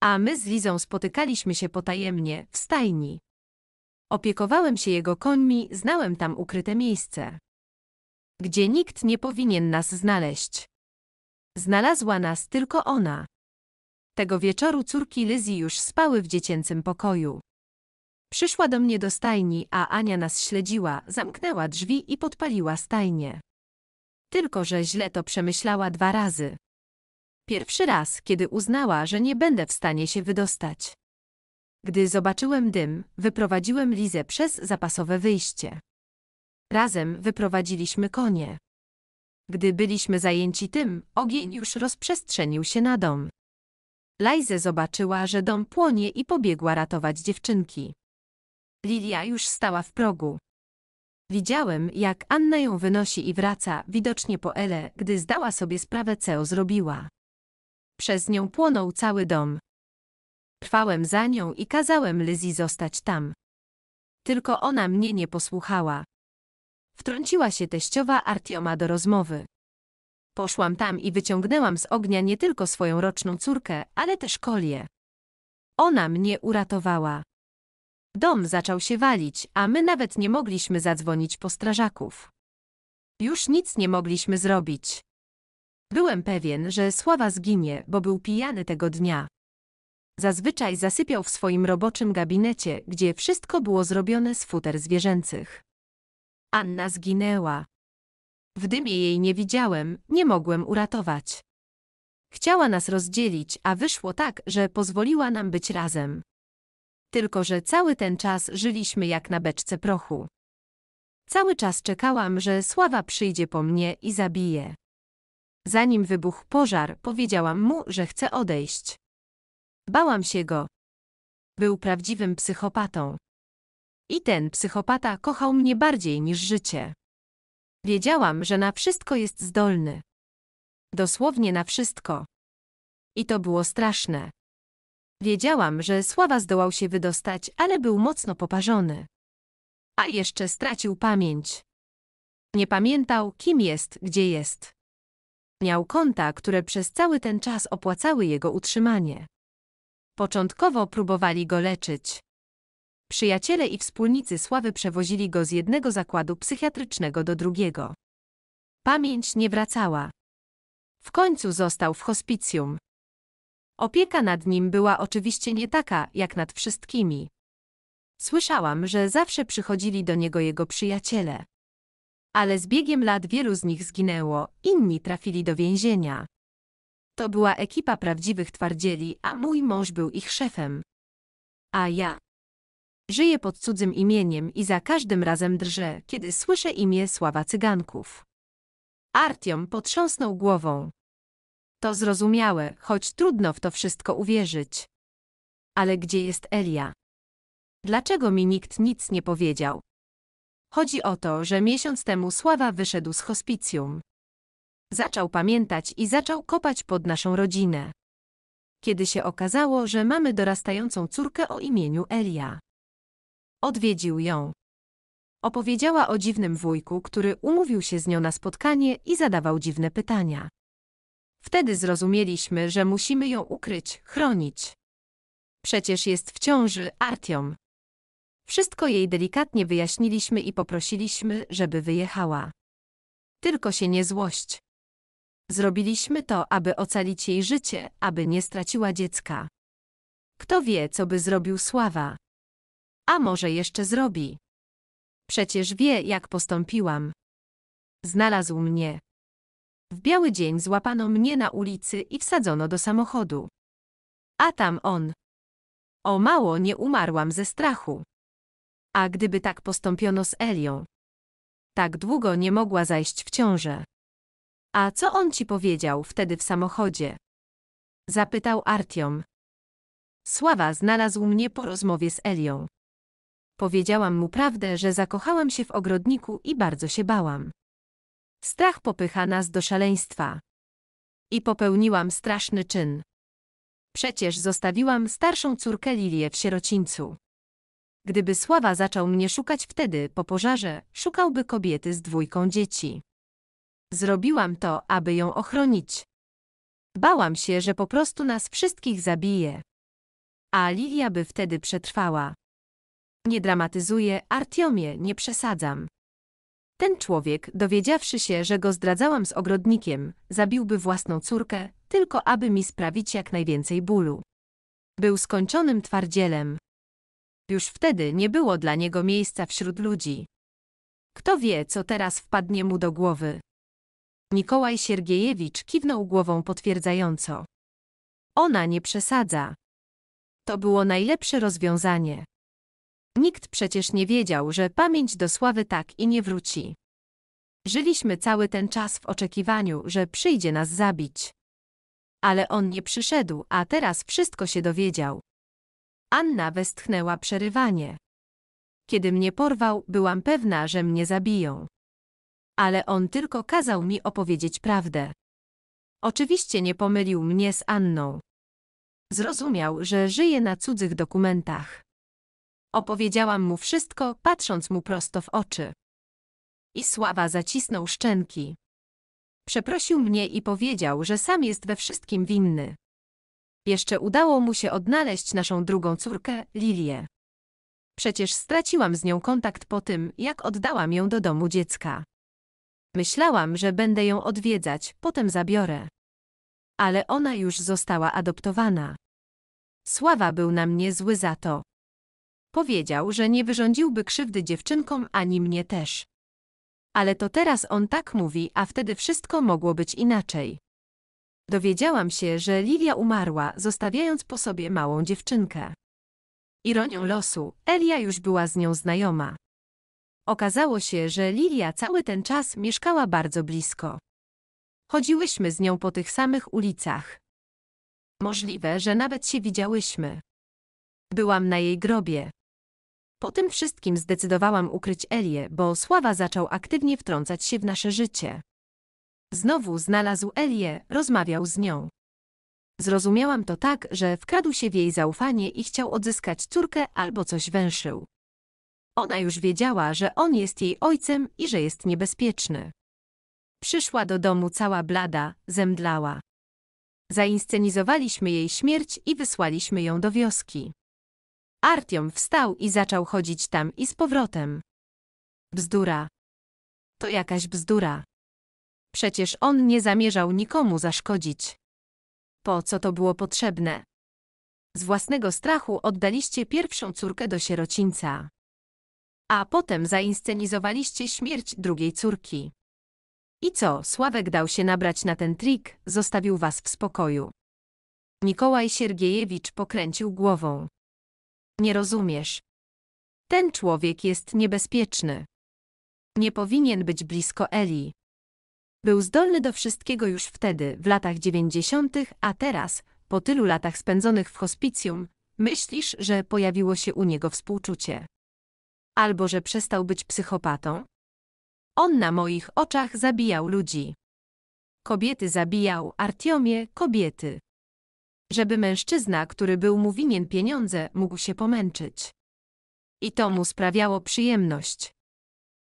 A my z Lizą spotykaliśmy się potajemnie, w stajni. Opiekowałem się jego końmi, znałem tam ukryte miejsce, gdzie nikt nie powinien nas znaleźć. Znalazła nas tylko ona. Tego wieczoru córki Lyzi już spały w dziecięcym pokoju. Przyszła do mnie do stajni, a Ania nas śledziła, zamknęła drzwi i podpaliła stajnie. Tylko, że źle to przemyślała dwa razy. Pierwszy raz, kiedy uznała, że nie będę w stanie się wydostać. Gdy zobaczyłem dym, wyprowadziłem Lizę przez zapasowe wyjście. Razem wyprowadziliśmy konie. Gdy byliśmy zajęci tym, ogień już rozprzestrzenił się na dom. Lajze zobaczyła, że dom płonie i pobiegła ratować dziewczynki. Lilia już stała w progu. Widziałem, jak Anna ją wynosi i wraca, widocznie po Ele, gdy zdała sobie sprawę, co zrobiła. Przez nią płonął cały dom. Trwałem za nią i kazałem Lizzie zostać tam. Tylko ona mnie nie posłuchała. Wtrąciła się teściowa Artioma do rozmowy. Poszłam tam i wyciągnęłam z ognia nie tylko swoją roczną córkę, ale też kolię. Ona mnie uratowała. Dom zaczął się walić, a my nawet nie mogliśmy zadzwonić po strażaków. Już nic nie mogliśmy zrobić. Byłem pewien, że Sława zginie, bo był pijany tego dnia. Zazwyczaj zasypiał w swoim roboczym gabinecie, gdzie wszystko było zrobione z futer zwierzęcych. Anna zginęła. W dymie jej nie widziałem, nie mogłem uratować. Chciała nas rozdzielić, a wyszło tak, że pozwoliła nam być razem. Tylko, że cały ten czas żyliśmy jak na beczce prochu. Cały czas czekałam, że Sława przyjdzie po mnie i zabije. Zanim wybuchł pożar, powiedziałam mu, że chcę odejść. Bałam się go. Był prawdziwym psychopatą. I ten psychopata kochał mnie bardziej niż życie. Wiedziałam, że na wszystko jest zdolny. Dosłownie na wszystko. I to było straszne. Wiedziałam, że Sława zdołał się wydostać, ale był mocno poparzony. A jeszcze stracił pamięć. Nie pamiętał, kim jest, gdzie jest. Miał konta, które przez cały ten czas opłacały jego utrzymanie. Początkowo próbowali go leczyć. Przyjaciele i wspólnicy Sławy przewozili go z jednego zakładu psychiatrycznego do drugiego. Pamięć nie wracała. W końcu został w hospicjum. Opieka nad nim była oczywiście nie taka, jak nad wszystkimi. Słyszałam, że zawsze przychodzili do niego jego przyjaciele. Ale z biegiem lat wielu z nich zginęło, inni trafili do więzienia. To była ekipa prawdziwych twardzieli, a mój mąż był ich szefem. A ja Żyję pod cudzym imieniem i za każdym razem drżę, kiedy słyszę imię Sława Cyganków. Artiom potrząsnął głową. To zrozumiałe, choć trudno w to wszystko uwierzyć. Ale gdzie jest Elia? Dlaczego mi nikt nic nie powiedział? Chodzi o to, że miesiąc temu Sława wyszedł z hospicjum. Zaczął pamiętać i zaczął kopać pod naszą rodzinę. Kiedy się okazało, że mamy dorastającą córkę o imieniu Elia. Odwiedził ją. Opowiedziała o dziwnym wujku, który umówił się z nią na spotkanie i zadawał dziwne pytania. Wtedy zrozumieliśmy, że musimy ją ukryć, chronić. Przecież jest w ciąży, Artiom. Wszystko jej delikatnie wyjaśniliśmy i poprosiliśmy, żeby wyjechała. Tylko się nie złość. Zrobiliśmy to, aby ocalić jej życie, aby nie straciła dziecka. Kto wie, co by zrobił Sława. A może jeszcze zrobi. Przecież wie, jak postąpiłam. Znalazł mnie. W biały dzień złapano mnie na ulicy i wsadzono do samochodu. A tam on. O mało nie umarłam ze strachu. A gdyby tak postąpiono z Elią? Tak długo nie mogła zajść w ciążę. A co on ci powiedział wtedy w samochodzie? Zapytał Artiom. Sława znalazł mnie po rozmowie z Elią. Powiedziałam mu prawdę, że zakochałam się w ogrodniku i bardzo się bałam. Strach popycha nas do szaleństwa. I popełniłam straszny czyn. Przecież zostawiłam starszą córkę Lilię w sierocińcu. Gdyby Sława zaczął mnie szukać wtedy, po pożarze, szukałby kobiety z dwójką dzieci. Zrobiłam to, aby ją ochronić. Bałam się, że po prostu nas wszystkich zabije. A Lilia by wtedy przetrwała. Nie dramatyzuję, Artiomie, nie przesadzam. Ten człowiek, dowiedziawszy się, że go zdradzałam z ogrodnikiem, zabiłby własną córkę, tylko aby mi sprawić jak najwięcej bólu. Był skończonym twardzielem. Już wtedy nie było dla niego miejsca wśród ludzi. Kto wie, co teraz wpadnie mu do głowy. Mikołaj Siergiejewicz kiwnął głową potwierdzająco. Ona nie przesadza. To było najlepsze rozwiązanie. Nikt przecież nie wiedział, że pamięć do sławy tak i nie wróci. Żyliśmy cały ten czas w oczekiwaniu, że przyjdzie nas zabić. Ale on nie przyszedł, a teraz wszystko się dowiedział. Anna westchnęła przerywanie. Kiedy mnie porwał, byłam pewna, że mnie zabiją. Ale on tylko kazał mi opowiedzieć prawdę. Oczywiście nie pomylił mnie z Anną. Zrozumiał, że żyje na cudzych dokumentach. Opowiedziałam mu wszystko, patrząc mu prosto w oczy. I Sława zacisnął szczęki. Przeprosił mnie i powiedział, że sam jest we wszystkim winny. Jeszcze udało mu się odnaleźć naszą drugą córkę, Lilię. Przecież straciłam z nią kontakt po tym, jak oddałam ją do domu dziecka. Myślałam, że będę ją odwiedzać, potem zabiorę. Ale ona już została adoptowana. Sława był na mnie zły za to. Powiedział, że nie wyrządziłby krzywdy dziewczynkom ani mnie też. Ale to teraz on tak mówi, a wtedy wszystko mogło być inaczej. Dowiedziałam się, że Lilia umarła, zostawiając po sobie małą dziewczynkę. Ironią losu, Elia już była z nią znajoma. Okazało się, że Lilia cały ten czas mieszkała bardzo blisko. Chodziłyśmy z nią po tych samych ulicach. Możliwe, że nawet się widziałyśmy. Byłam na jej grobie. Po tym wszystkim zdecydowałam ukryć Elię, bo Sława zaczął aktywnie wtrącać się w nasze życie. Znowu znalazł Elię, rozmawiał z nią. Zrozumiałam to tak, że wkradł się w jej zaufanie i chciał odzyskać córkę albo coś węszył. Ona już wiedziała, że on jest jej ojcem i że jest niebezpieczny. Przyszła do domu cała blada, zemdlała. Zainscenizowaliśmy jej śmierć i wysłaliśmy ją do wioski. Artiom wstał i zaczął chodzić tam i z powrotem. Bzdura. To jakaś bzdura. Przecież on nie zamierzał nikomu zaszkodzić. Po co to było potrzebne? Z własnego strachu oddaliście pierwszą córkę do sierocińca. A potem zainscenizowaliście śmierć drugiej córki. I co, Sławek dał się nabrać na ten trik, zostawił was w spokoju. Mikołaj Siergiejewicz pokręcił głową. Nie rozumiesz. Ten człowiek jest niebezpieczny. Nie powinien być blisko Eli. Był zdolny do wszystkiego już wtedy, w latach dziewięćdziesiątych, a teraz, po tylu latach spędzonych w hospicjum, myślisz, że pojawiło się u niego współczucie. Albo że przestał być psychopatą? On na moich oczach zabijał ludzi. Kobiety zabijał, Artiomie, kobiety żeby mężczyzna, który był mu winien pieniądze, mógł się pomęczyć. I to mu sprawiało przyjemność.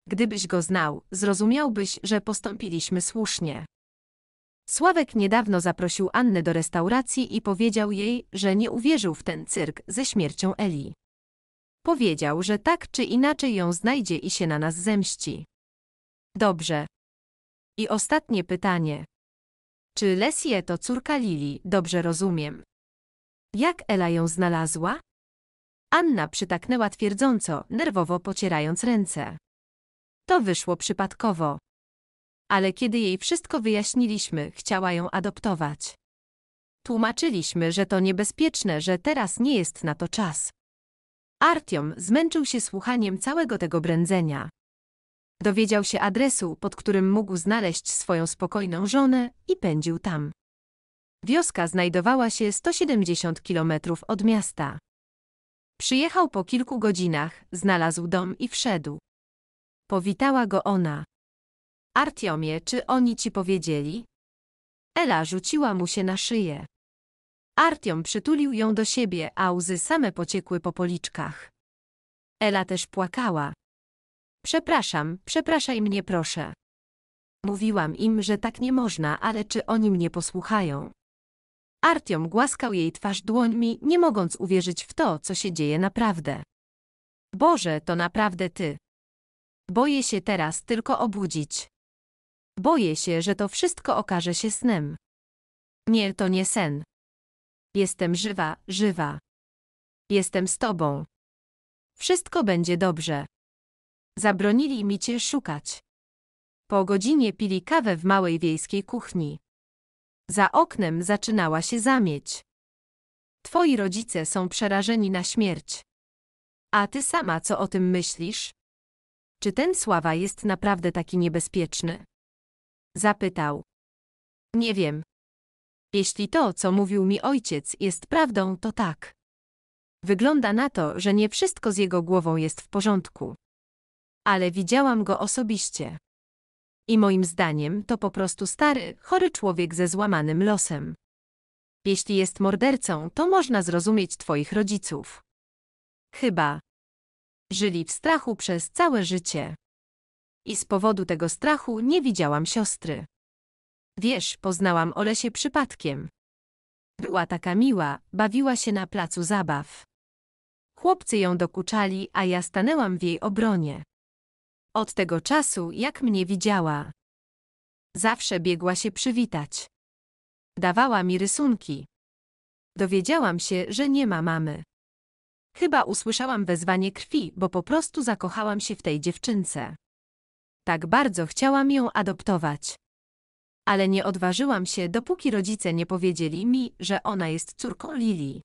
Gdybyś go znał, zrozumiałbyś, że postąpiliśmy słusznie. Sławek niedawno zaprosił Annę do restauracji i powiedział jej, że nie uwierzył w ten cyrk ze śmiercią Eli. Powiedział, że tak czy inaczej ją znajdzie i się na nas zemści. Dobrze. I ostatnie pytanie. Czy Leslie to córka Lili, dobrze rozumiem? Jak Ela ją znalazła? Anna przytaknęła twierdząco, nerwowo pocierając ręce. To wyszło przypadkowo. Ale kiedy jej wszystko wyjaśniliśmy, chciała ją adoptować. Tłumaczyliśmy, że to niebezpieczne, że teraz nie jest na to czas. Artiom zmęczył się słuchaniem całego tego brędzenia. Dowiedział się adresu, pod którym mógł znaleźć swoją spokojną żonę i pędził tam. Wioska znajdowała się 170 kilometrów od miasta. Przyjechał po kilku godzinach, znalazł dom i wszedł. Powitała go ona. Artiomie, czy oni ci powiedzieli? Ela rzuciła mu się na szyję. Artiom przytulił ją do siebie, a łzy same pociekły po policzkach. Ela też płakała. Przepraszam, przepraszaj mnie proszę. Mówiłam im, że tak nie można, ale czy oni mnie posłuchają? Artiom głaskał jej twarz dłońmi, nie mogąc uwierzyć w to, co się dzieje naprawdę. Boże, to naprawdę ty. Boję się teraz tylko obudzić. Boję się, że to wszystko okaże się snem. Nie, to nie sen. Jestem żywa, żywa. Jestem z tobą. Wszystko będzie dobrze. Zabronili mi cię szukać. Po godzinie pili kawę w małej wiejskiej kuchni. Za oknem zaczynała się zamieć. Twoi rodzice są przerażeni na śmierć. A ty sama co o tym myślisz? Czy ten Sława jest naprawdę taki niebezpieczny? Zapytał. Nie wiem. Jeśli to, co mówił mi ojciec, jest prawdą, to tak. Wygląda na to, że nie wszystko z jego głową jest w porządku ale widziałam go osobiście. I moim zdaniem to po prostu stary, chory człowiek ze złamanym losem. Jeśli jest mordercą, to można zrozumieć twoich rodziców. Chyba. Żyli w strachu przez całe życie. I z powodu tego strachu nie widziałam siostry. Wiesz, poznałam Olesie przypadkiem. Była taka miła, bawiła się na placu zabaw. Chłopcy ją dokuczali, a ja stanęłam w jej obronie. Od tego czasu, jak mnie widziała, zawsze biegła się przywitać. Dawała mi rysunki. Dowiedziałam się, że nie ma mamy. Chyba usłyszałam wezwanie krwi, bo po prostu zakochałam się w tej dziewczynce. Tak bardzo chciałam ją adoptować. Ale nie odważyłam się, dopóki rodzice nie powiedzieli mi, że ona jest córką Lili.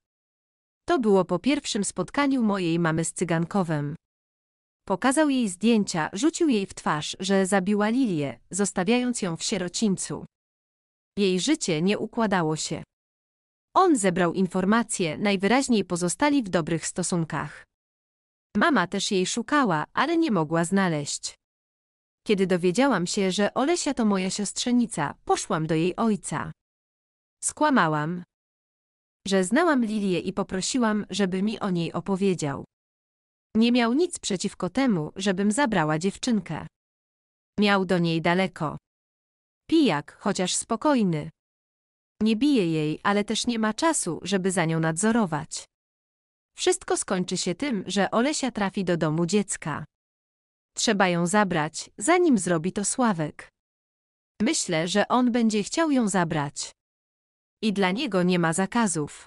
To było po pierwszym spotkaniu mojej mamy z cygankowem. Pokazał jej zdjęcia, rzucił jej w twarz, że zabiła Lilię, zostawiając ją w sierocińcu. Jej życie nie układało się. On zebrał informacje, najwyraźniej pozostali w dobrych stosunkach. Mama też jej szukała, ale nie mogła znaleźć. Kiedy dowiedziałam się, że Olesia to moja siostrzenica, poszłam do jej ojca. Skłamałam, że znałam Lilię i poprosiłam, żeby mi o niej opowiedział. Nie miał nic przeciwko temu, żebym zabrała dziewczynkę. Miał do niej daleko. Pijak, chociaż spokojny. Nie bije jej, ale też nie ma czasu, żeby za nią nadzorować. Wszystko skończy się tym, że Olesia trafi do domu dziecka. Trzeba ją zabrać, zanim zrobi to Sławek. Myślę, że on będzie chciał ją zabrać. I dla niego nie ma zakazów.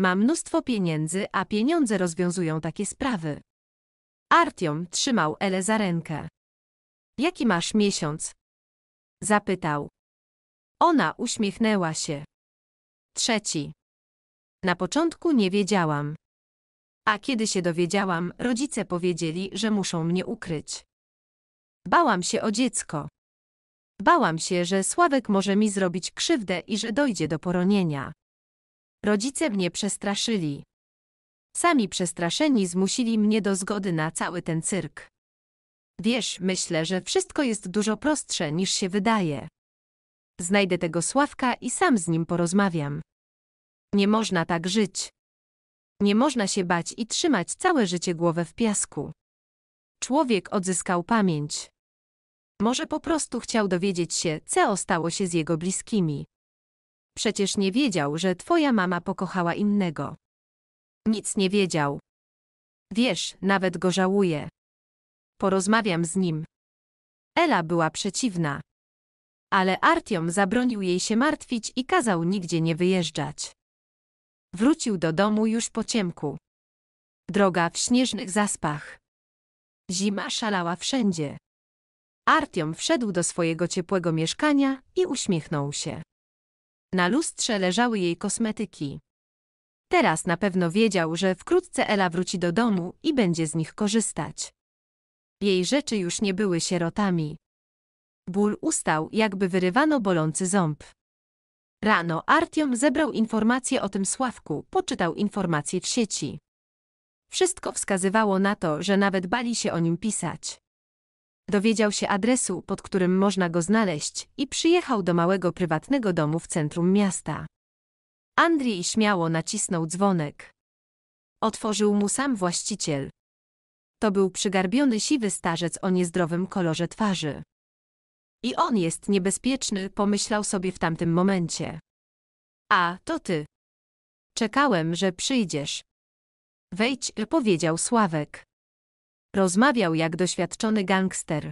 Ma mnóstwo pieniędzy, a pieniądze rozwiązują takie sprawy. Artiom trzymał Elę za rękę. Jaki masz miesiąc? Zapytał. Ona uśmiechnęła się. Trzeci. Na początku nie wiedziałam. A kiedy się dowiedziałam, rodzice powiedzieli, że muszą mnie ukryć. Bałam się o dziecko. Bałam się, że Sławek może mi zrobić krzywdę i że dojdzie do poronienia. Rodzice mnie przestraszyli. Sami przestraszeni zmusili mnie do zgody na cały ten cyrk. Wiesz, myślę, że wszystko jest dużo prostsze niż się wydaje. Znajdę tego Sławka i sam z nim porozmawiam. Nie można tak żyć. Nie można się bać i trzymać całe życie głowę w piasku. Człowiek odzyskał pamięć. Może po prostu chciał dowiedzieć się, co stało się z jego bliskimi. Przecież nie wiedział, że twoja mama pokochała innego. Nic nie wiedział. Wiesz, nawet go żałuję. Porozmawiam z nim. Ela była przeciwna. Ale Artiom zabronił jej się martwić i kazał nigdzie nie wyjeżdżać. Wrócił do domu już po ciemku. Droga w śnieżnych zaspach. Zima szalała wszędzie. Artiom wszedł do swojego ciepłego mieszkania i uśmiechnął się. Na lustrze leżały jej kosmetyki. Teraz na pewno wiedział, że wkrótce Ela wróci do domu i będzie z nich korzystać. Jej rzeczy już nie były sierotami. Ból ustał, jakby wyrywano bolący ząb. Rano Artiom zebrał informacje o tym Sławku, poczytał informacje w sieci. Wszystko wskazywało na to, że nawet bali się o nim pisać dowiedział się adresu, pod którym można go znaleźć i przyjechał do małego prywatnego domu w centrum miasta. Andrii śmiało nacisnął dzwonek. Otworzył mu sam właściciel. To był przygarbiony siwy starzec o niezdrowym kolorze twarzy. I on jest niebezpieczny, pomyślał sobie w tamtym momencie. A, to ty. Czekałem, że przyjdziesz. Wejdź, powiedział Sławek. Rozmawiał jak doświadczony gangster.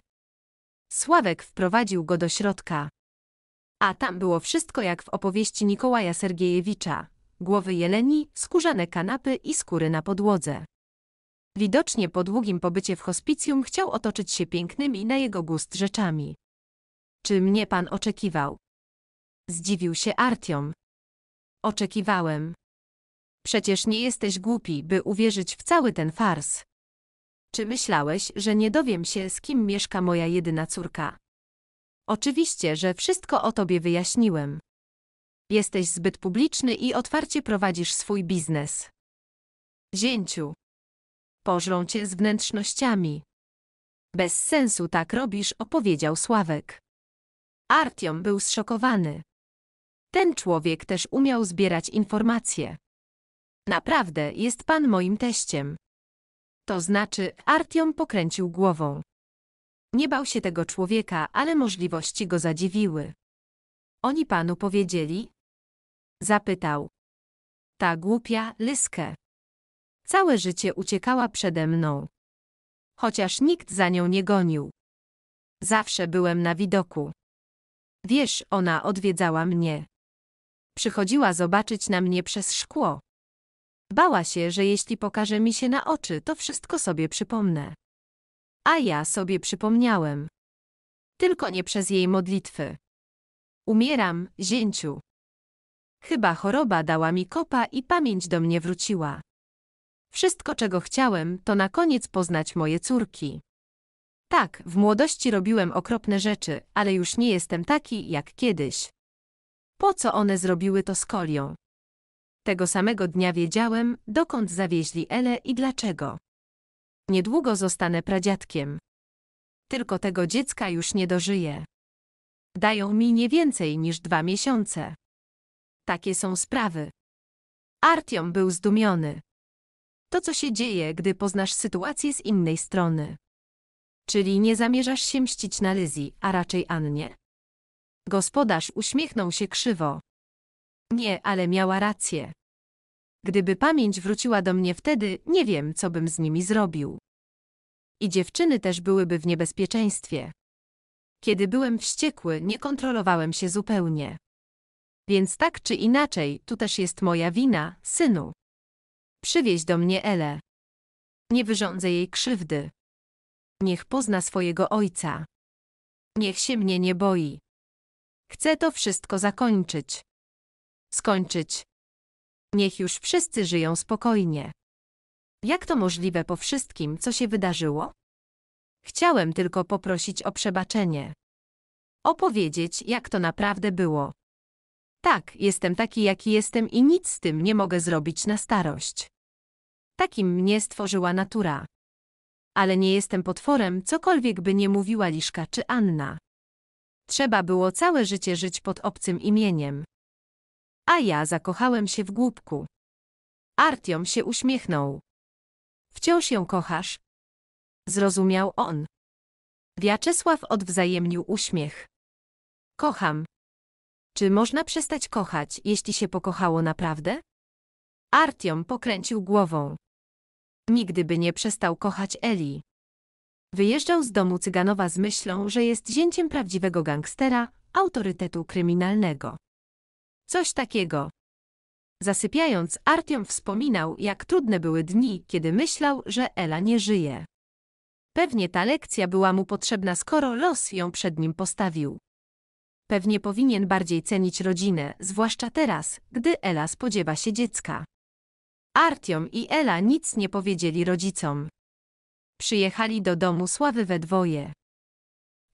Sławek wprowadził go do środka. A tam było wszystko jak w opowieści Nikołaja Sergiejewicza. Głowy jeleni, skórzane kanapy i skóry na podłodze. Widocznie po długim pobycie w hospicjum chciał otoczyć się pięknymi na jego gust rzeczami. Czy mnie pan oczekiwał? Zdziwił się Artiom. Oczekiwałem. Przecież nie jesteś głupi, by uwierzyć w cały ten fars. Czy myślałeś, że nie dowiem się, z kim mieszka moja jedyna córka? Oczywiście, że wszystko o tobie wyjaśniłem. Jesteś zbyt publiczny i otwarcie prowadzisz swój biznes. Zięciu. Pożrą cię z wnętrznościami. Bez sensu tak robisz, opowiedział Sławek. Artiom był zszokowany. Ten człowiek też umiał zbierać informacje. Naprawdę, jest pan moim teściem. To znaczy, Artyom pokręcił głową. Nie bał się tego człowieka, ale możliwości go zadziwiły. Oni panu powiedzieli? Zapytał. Ta głupia, lyskę. Całe życie uciekała przede mną. Chociaż nikt za nią nie gonił. Zawsze byłem na widoku. Wiesz, ona odwiedzała mnie. Przychodziła zobaczyć na mnie przez szkło. Bała się, że jeśli pokaże mi się na oczy, to wszystko sobie przypomnę. A ja sobie przypomniałem. Tylko nie przez jej modlitwy. Umieram, zięciu. Chyba choroba dała mi kopa i pamięć do mnie wróciła. Wszystko, czego chciałem, to na koniec poznać moje córki. Tak, w młodości robiłem okropne rzeczy, ale już nie jestem taki jak kiedyś. Po co one zrobiły to z kolią? Tego samego dnia wiedziałem, dokąd zawieźli Ele i dlaczego. Niedługo zostanę pradziadkiem. Tylko tego dziecka już nie dożyję. Dają mi nie więcej niż dwa miesiące. Takie są sprawy. Artiom był zdumiony. To, co się dzieje, gdy poznasz sytuację z innej strony. Czyli nie zamierzasz się mścić na Lyzji, a raczej Annie. Gospodarz uśmiechnął się krzywo. Nie, ale miała rację. Gdyby pamięć wróciła do mnie wtedy, nie wiem, co bym z nimi zrobił. I dziewczyny też byłyby w niebezpieczeństwie. Kiedy byłem wściekły, nie kontrolowałem się zupełnie. Więc tak czy inaczej, tu też jest moja wina, synu. Przywieź do mnie Ele. Nie wyrządzę jej krzywdy. Niech pozna swojego ojca. Niech się mnie nie boi. Chcę to wszystko zakończyć. Skończyć. Niech już wszyscy żyją spokojnie. Jak to możliwe po wszystkim, co się wydarzyło? Chciałem tylko poprosić o przebaczenie. Opowiedzieć, jak to naprawdę było. Tak, jestem taki, jaki jestem i nic z tym nie mogę zrobić na starość. Takim mnie stworzyła natura. Ale nie jestem potworem, cokolwiek by nie mówiła Liszka czy Anna. Trzeba było całe życie żyć pod obcym imieniem a ja zakochałem się w głupku. Artiom się uśmiechnął. Wciąż ją kochasz? Zrozumiał on. Wiaczesław odwzajemnił uśmiech. Kocham. Czy można przestać kochać, jeśli się pokochało naprawdę? Artiom pokręcił głową. Nigdy by nie przestał kochać Eli. Wyjeżdżał z domu cyganowa z myślą, że jest zięciem prawdziwego gangstera, autorytetu kryminalnego. Coś takiego. Zasypiając, Artiom wspominał, jak trudne były dni, kiedy myślał, że Ela nie żyje. Pewnie ta lekcja była mu potrzebna, skoro los ją przed nim postawił. Pewnie powinien bardziej cenić rodzinę, zwłaszcza teraz, gdy Ela spodziewa się dziecka. Artiom i Ela nic nie powiedzieli rodzicom. Przyjechali do domu sławy we dwoje.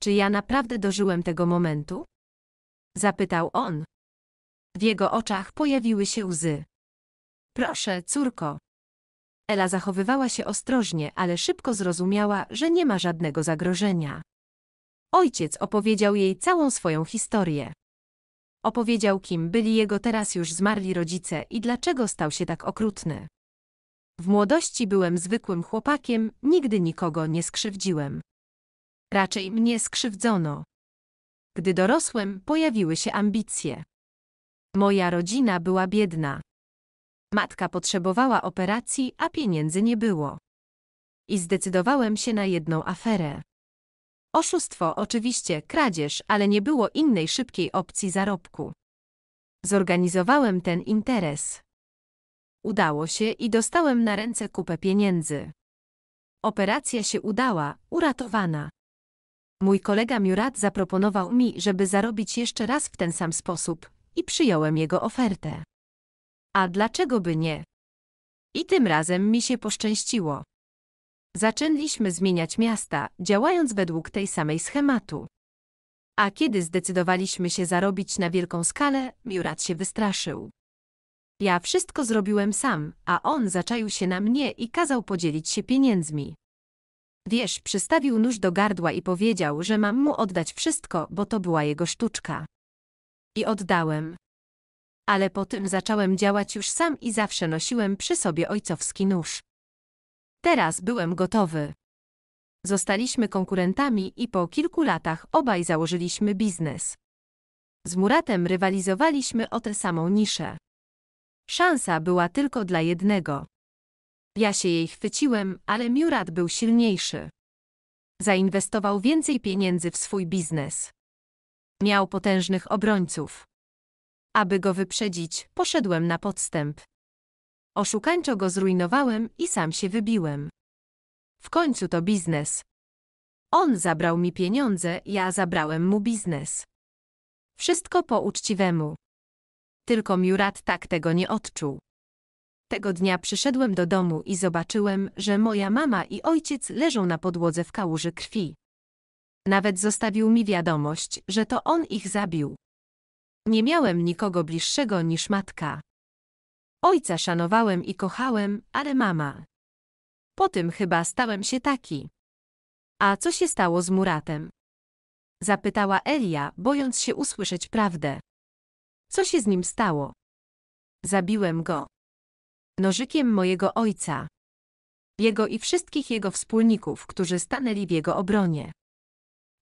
Czy ja naprawdę dożyłem tego momentu? Zapytał on. W jego oczach pojawiły się łzy. Proszę, córko. Ela zachowywała się ostrożnie, ale szybko zrozumiała, że nie ma żadnego zagrożenia. Ojciec opowiedział jej całą swoją historię. Opowiedział, kim byli jego teraz już zmarli rodzice i dlaczego stał się tak okrutny. W młodości byłem zwykłym chłopakiem, nigdy nikogo nie skrzywdziłem. Raczej mnie skrzywdzono. Gdy dorosłem, pojawiły się ambicje. Moja rodzina była biedna. Matka potrzebowała operacji, a pieniędzy nie było. I zdecydowałem się na jedną aferę. Oszustwo, oczywiście, kradzież, ale nie było innej szybkiej opcji zarobku. Zorganizowałem ten interes. Udało się i dostałem na ręce kupę pieniędzy. Operacja się udała, uratowana. Mój kolega Murat zaproponował mi, żeby zarobić jeszcze raz w ten sam sposób, i przyjąłem jego ofertę. A dlaczego by nie? I tym razem mi się poszczęściło. Zaczęliśmy zmieniać miasta, działając według tej samej schematu. A kiedy zdecydowaliśmy się zarobić na wielką skalę, Murat się wystraszył. Ja wszystko zrobiłem sam, a on zaczaił się na mnie i kazał podzielić się pieniędzmi. Wiesz, przystawił nóż do gardła i powiedział, że mam mu oddać wszystko, bo to była jego sztuczka i oddałem. Ale po tym zacząłem działać już sam i zawsze nosiłem przy sobie ojcowski nóż. Teraz byłem gotowy. Zostaliśmy konkurentami i po kilku latach obaj założyliśmy biznes. Z Muratem rywalizowaliśmy o tę samą niszę. Szansa była tylko dla jednego. Ja się jej chwyciłem, ale Murat był silniejszy. Zainwestował więcej pieniędzy w swój biznes. Miał potężnych obrońców. Aby go wyprzedzić, poszedłem na podstęp. Oszukańczo go zrujnowałem i sam się wybiłem. W końcu to biznes. On zabrał mi pieniądze, ja zabrałem mu biznes. Wszystko po uczciwemu. Tylko Murat tak tego nie odczuł. Tego dnia przyszedłem do domu i zobaczyłem, że moja mama i ojciec leżą na podłodze w kałuży krwi. Nawet zostawił mi wiadomość, że to on ich zabił. Nie miałem nikogo bliższego niż matka. Ojca szanowałem i kochałem, ale mama. Po tym chyba stałem się taki. A co się stało z Muratem? Zapytała Elia, bojąc się usłyszeć prawdę. Co się z nim stało? Zabiłem go. Nożykiem mojego ojca. Jego i wszystkich jego wspólników, którzy stanęli w jego obronie.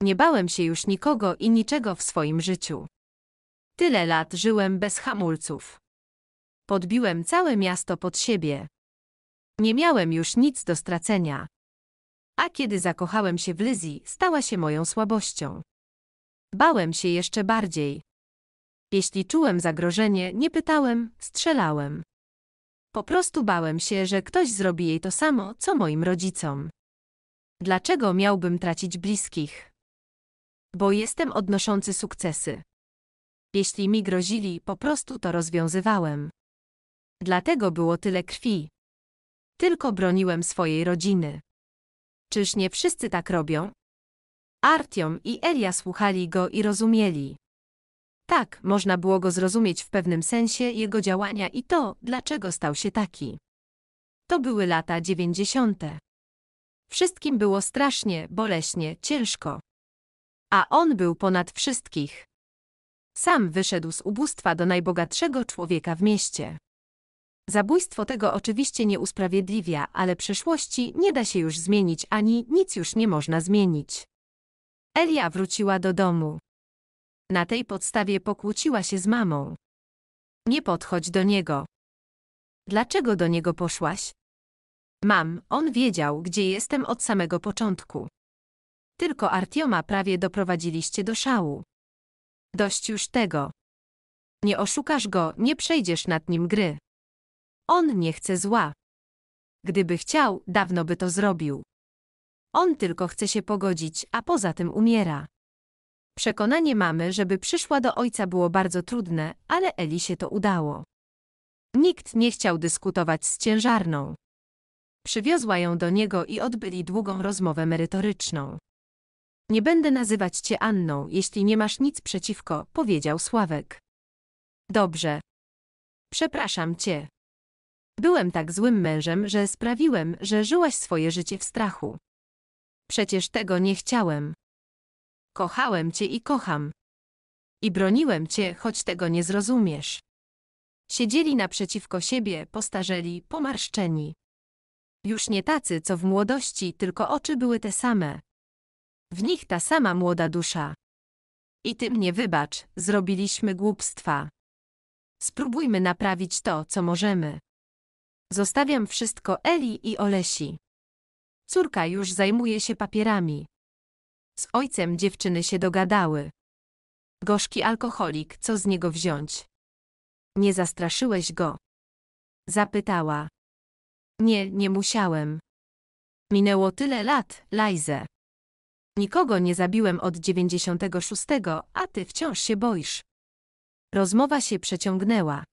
Nie bałem się już nikogo i niczego w swoim życiu. Tyle lat żyłem bez hamulców. Podbiłem całe miasto pod siebie. Nie miałem już nic do stracenia. A kiedy zakochałem się w Lizzie, stała się moją słabością. Bałem się jeszcze bardziej. Jeśli czułem zagrożenie, nie pytałem, strzelałem. Po prostu bałem się, że ktoś zrobi jej to samo, co moim rodzicom. Dlaczego miałbym tracić bliskich? bo jestem odnoszący sukcesy. Jeśli mi grozili, po prostu to rozwiązywałem. Dlatego było tyle krwi. Tylko broniłem swojej rodziny. Czyż nie wszyscy tak robią? Artiom i Elia słuchali go i rozumieli. Tak, można było go zrozumieć w pewnym sensie jego działania i to, dlaczego stał się taki. To były lata dziewięćdziesiąte. Wszystkim było strasznie, boleśnie, ciężko a on był ponad wszystkich. Sam wyszedł z ubóstwa do najbogatszego człowieka w mieście. Zabójstwo tego oczywiście nie usprawiedliwia, ale przeszłości nie da się już zmienić ani nic już nie można zmienić. Elia wróciła do domu. Na tej podstawie pokłóciła się z mamą. Nie podchodź do niego. Dlaczego do niego poszłaś? Mam, on wiedział, gdzie jestem od samego początku tylko Artioma prawie doprowadziliście do szału. Dość już tego. Nie oszukasz go, nie przejdziesz nad nim gry. On nie chce zła. Gdyby chciał, dawno by to zrobił. On tylko chce się pogodzić, a poza tym umiera. Przekonanie mamy, żeby przyszła do ojca było bardzo trudne, ale Eli się to udało. Nikt nie chciał dyskutować z ciężarną. Przywiozła ją do niego i odbyli długą rozmowę merytoryczną. Nie będę nazywać cię Anną, jeśli nie masz nic przeciwko, powiedział Sławek. Dobrze. Przepraszam cię. Byłem tak złym mężem, że sprawiłem, że żyłaś swoje życie w strachu. Przecież tego nie chciałem. Kochałem cię i kocham. I broniłem cię, choć tego nie zrozumiesz. Siedzieli naprzeciwko siebie, postarzeli, pomarszczeni. Już nie tacy, co w młodości, tylko oczy były te same, w nich ta sama młoda dusza. I ty mnie wybacz, zrobiliśmy głupstwa. Spróbujmy naprawić to, co możemy. Zostawiam wszystko Eli i Olesi. Córka już zajmuje się papierami. Z ojcem dziewczyny się dogadały. Gorzki alkoholik, co z niego wziąć? Nie zastraszyłeś go? Zapytała. Nie, nie musiałem. Minęło tyle lat, Lajze. Nikogo nie zabiłem od 96, a ty wciąż się boisz. Rozmowa się przeciągnęła.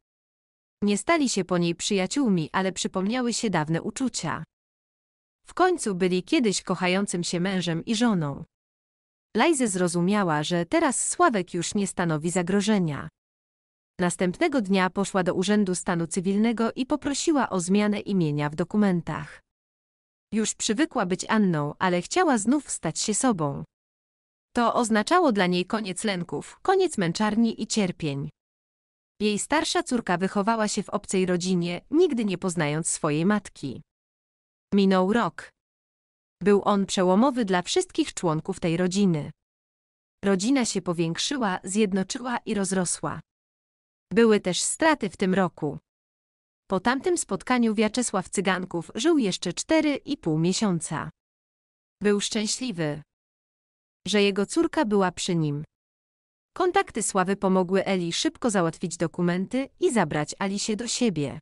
Nie stali się po niej przyjaciółmi, ale przypomniały się dawne uczucia. W końcu byli kiedyś kochającym się mężem i żoną. Lajze zrozumiała, że teraz Sławek już nie stanowi zagrożenia. Następnego dnia poszła do Urzędu Stanu Cywilnego i poprosiła o zmianę imienia w dokumentach. Już przywykła być Anną, ale chciała znów stać się sobą. To oznaczało dla niej koniec lęków, koniec męczarni i cierpień. Jej starsza córka wychowała się w obcej rodzinie, nigdy nie poznając swojej matki. Minął rok. Był on przełomowy dla wszystkich członków tej rodziny. Rodzina się powiększyła, zjednoczyła i rozrosła. Były też straty w tym roku. Po tamtym spotkaniu Wiaczesław Cyganków żył jeszcze cztery i pół miesiąca. Był szczęśliwy, że jego córka była przy nim. Kontakty Sławy pomogły Eli szybko załatwić dokumenty i zabrać Alisie do siebie.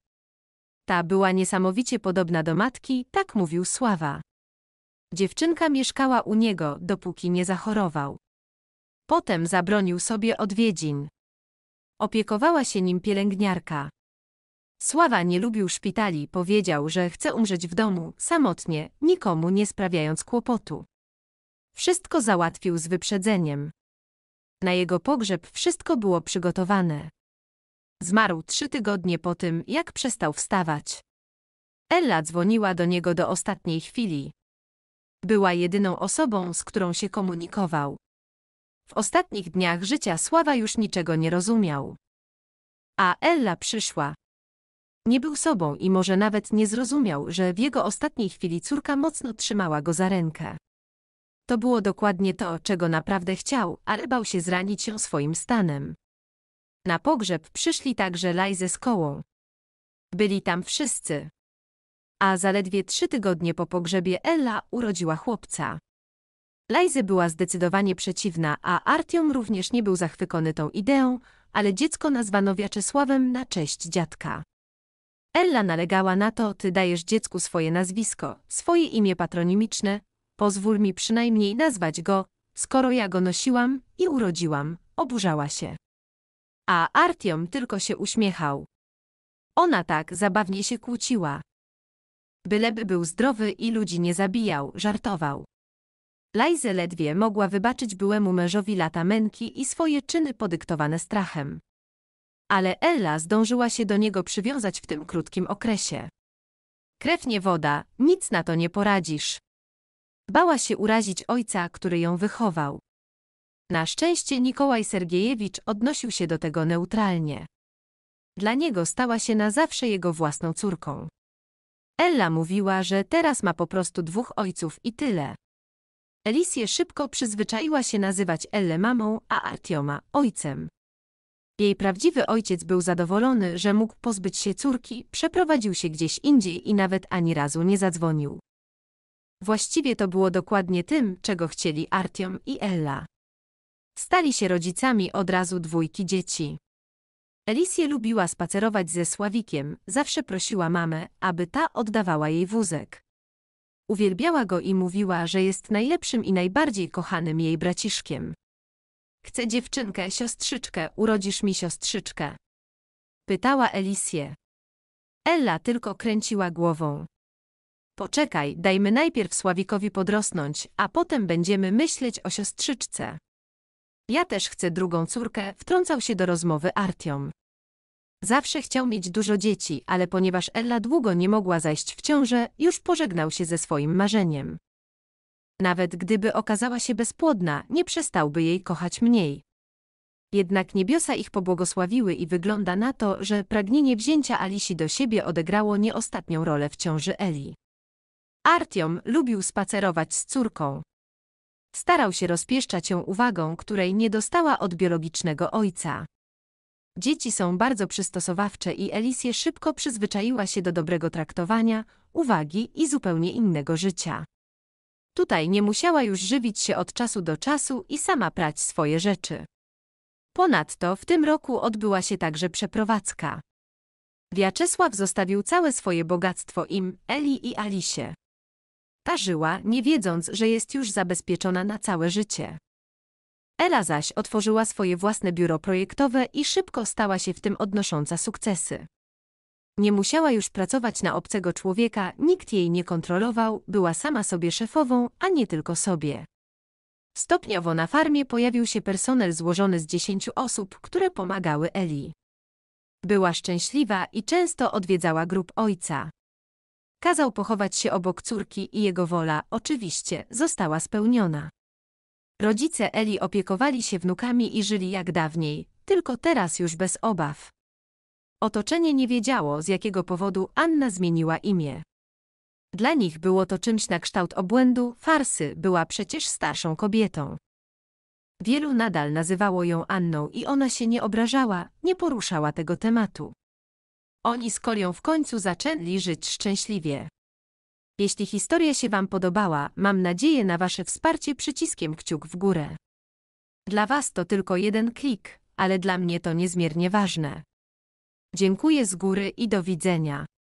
Ta była niesamowicie podobna do matki, tak mówił Sława. Dziewczynka mieszkała u niego, dopóki nie zachorował. Potem zabronił sobie odwiedzin. Opiekowała się nim pielęgniarka. Sława nie lubił szpitali, powiedział, że chce umrzeć w domu, samotnie, nikomu nie sprawiając kłopotu. Wszystko załatwił z wyprzedzeniem. Na jego pogrzeb wszystko było przygotowane. Zmarł trzy tygodnie po tym, jak przestał wstawać. Ella dzwoniła do niego do ostatniej chwili. Była jedyną osobą, z którą się komunikował. W ostatnich dniach życia Sława już niczego nie rozumiał. A Ella przyszła. Nie był sobą i może nawet nie zrozumiał, że w jego ostatniej chwili córka mocno trzymała go za rękę. To było dokładnie to, czego naprawdę chciał, ale bał się zranić ją swoim stanem. Na pogrzeb przyszli także Lajze z kołą. Byli tam wszyscy. A zaledwie trzy tygodnie po pogrzebie Ella urodziła chłopca. Lajze była zdecydowanie przeciwna, a Artiom również nie był zachwycony tą ideą, ale dziecko nazwano Wiaczesławem na cześć dziadka. Ella nalegała na to, ty dajesz dziecku swoje nazwisko, swoje imię patronimiczne, pozwól mi przynajmniej nazwać go, skoro ja go nosiłam i urodziłam, oburzała się. A Artiom tylko się uśmiechał. Ona tak zabawnie się kłóciła. Byleby był zdrowy i ludzi nie zabijał, żartował. Lajze ledwie mogła wybaczyć byłemu mężowi lata męki i swoje czyny podyktowane strachem ale Ella zdążyła się do niego przywiązać w tym krótkim okresie. Krew nie woda, nic na to nie poradzisz. Bała się urazić ojca, który ją wychował. Na szczęście Nikołaj Sergiejewicz odnosił się do tego neutralnie. Dla niego stała się na zawsze jego własną córką. Ella mówiła, że teraz ma po prostu dwóch ojców i tyle. Elisję szybko przyzwyczaiła się nazywać Elle mamą, a Artioma ojcem. Jej prawdziwy ojciec był zadowolony, że mógł pozbyć się córki, przeprowadził się gdzieś indziej i nawet ani razu nie zadzwonił. Właściwie to było dokładnie tym, czego chcieli Artiom i Ella. Stali się rodzicami od razu dwójki dzieci. Elisie lubiła spacerować ze Sławikiem, zawsze prosiła mamę, aby ta oddawała jej wózek. Uwielbiała go i mówiła, że jest najlepszym i najbardziej kochanym jej braciszkiem. Chcę dziewczynkę, siostrzyczkę, urodzisz mi siostrzyczkę. Pytała Elisję. Ella tylko kręciła głową. Poczekaj, dajmy najpierw Sławikowi podrosnąć, a potem będziemy myśleć o siostrzyczce. Ja też chcę drugą córkę, wtrącał się do rozmowy Artiom. Zawsze chciał mieć dużo dzieci, ale ponieważ Ella długo nie mogła zajść w ciążę, już pożegnał się ze swoim marzeniem. Nawet gdyby okazała się bezpłodna, nie przestałby jej kochać mniej. Jednak niebiosa ich pobłogosławiły i wygląda na to, że pragnienie wzięcia Alisi do siebie odegrało nie ostatnią rolę w ciąży Eli. Artiom lubił spacerować z córką. Starał się rozpieszczać ją uwagą, której nie dostała od biologicznego ojca. Dzieci są bardzo przystosowawcze i Elisję szybko przyzwyczaiła się do dobrego traktowania, uwagi i zupełnie innego życia. Tutaj nie musiała już żywić się od czasu do czasu i sama prać swoje rzeczy. Ponadto w tym roku odbyła się także przeprowadzka. Wiaczesław zostawił całe swoje bogactwo im, Eli i Alisie. Ta żyła, nie wiedząc, że jest już zabezpieczona na całe życie. Ela zaś otworzyła swoje własne biuro projektowe i szybko stała się w tym odnosząca sukcesy. Nie musiała już pracować na obcego człowieka, nikt jej nie kontrolował, była sama sobie szefową, a nie tylko sobie. Stopniowo na farmie pojawił się personel złożony z dziesięciu osób, które pomagały Eli. Była szczęśliwa i często odwiedzała grób ojca. Kazał pochować się obok córki i jego wola, oczywiście, została spełniona. Rodzice Eli opiekowali się wnukami i żyli jak dawniej, tylko teraz już bez obaw. Otoczenie nie wiedziało, z jakiego powodu Anna zmieniła imię. Dla nich było to czymś na kształt obłędu, farsy, była przecież starszą kobietą. Wielu nadal nazywało ją Anną i ona się nie obrażała, nie poruszała tego tematu. Oni z Kolią w końcu zaczęli żyć szczęśliwie. Jeśli historia się Wam podobała, mam nadzieję na Wasze wsparcie przyciskiem kciuk w górę. Dla Was to tylko jeden klik, ale dla mnie to niezmiernie ważne. Dziękuję z góry i do widzenia.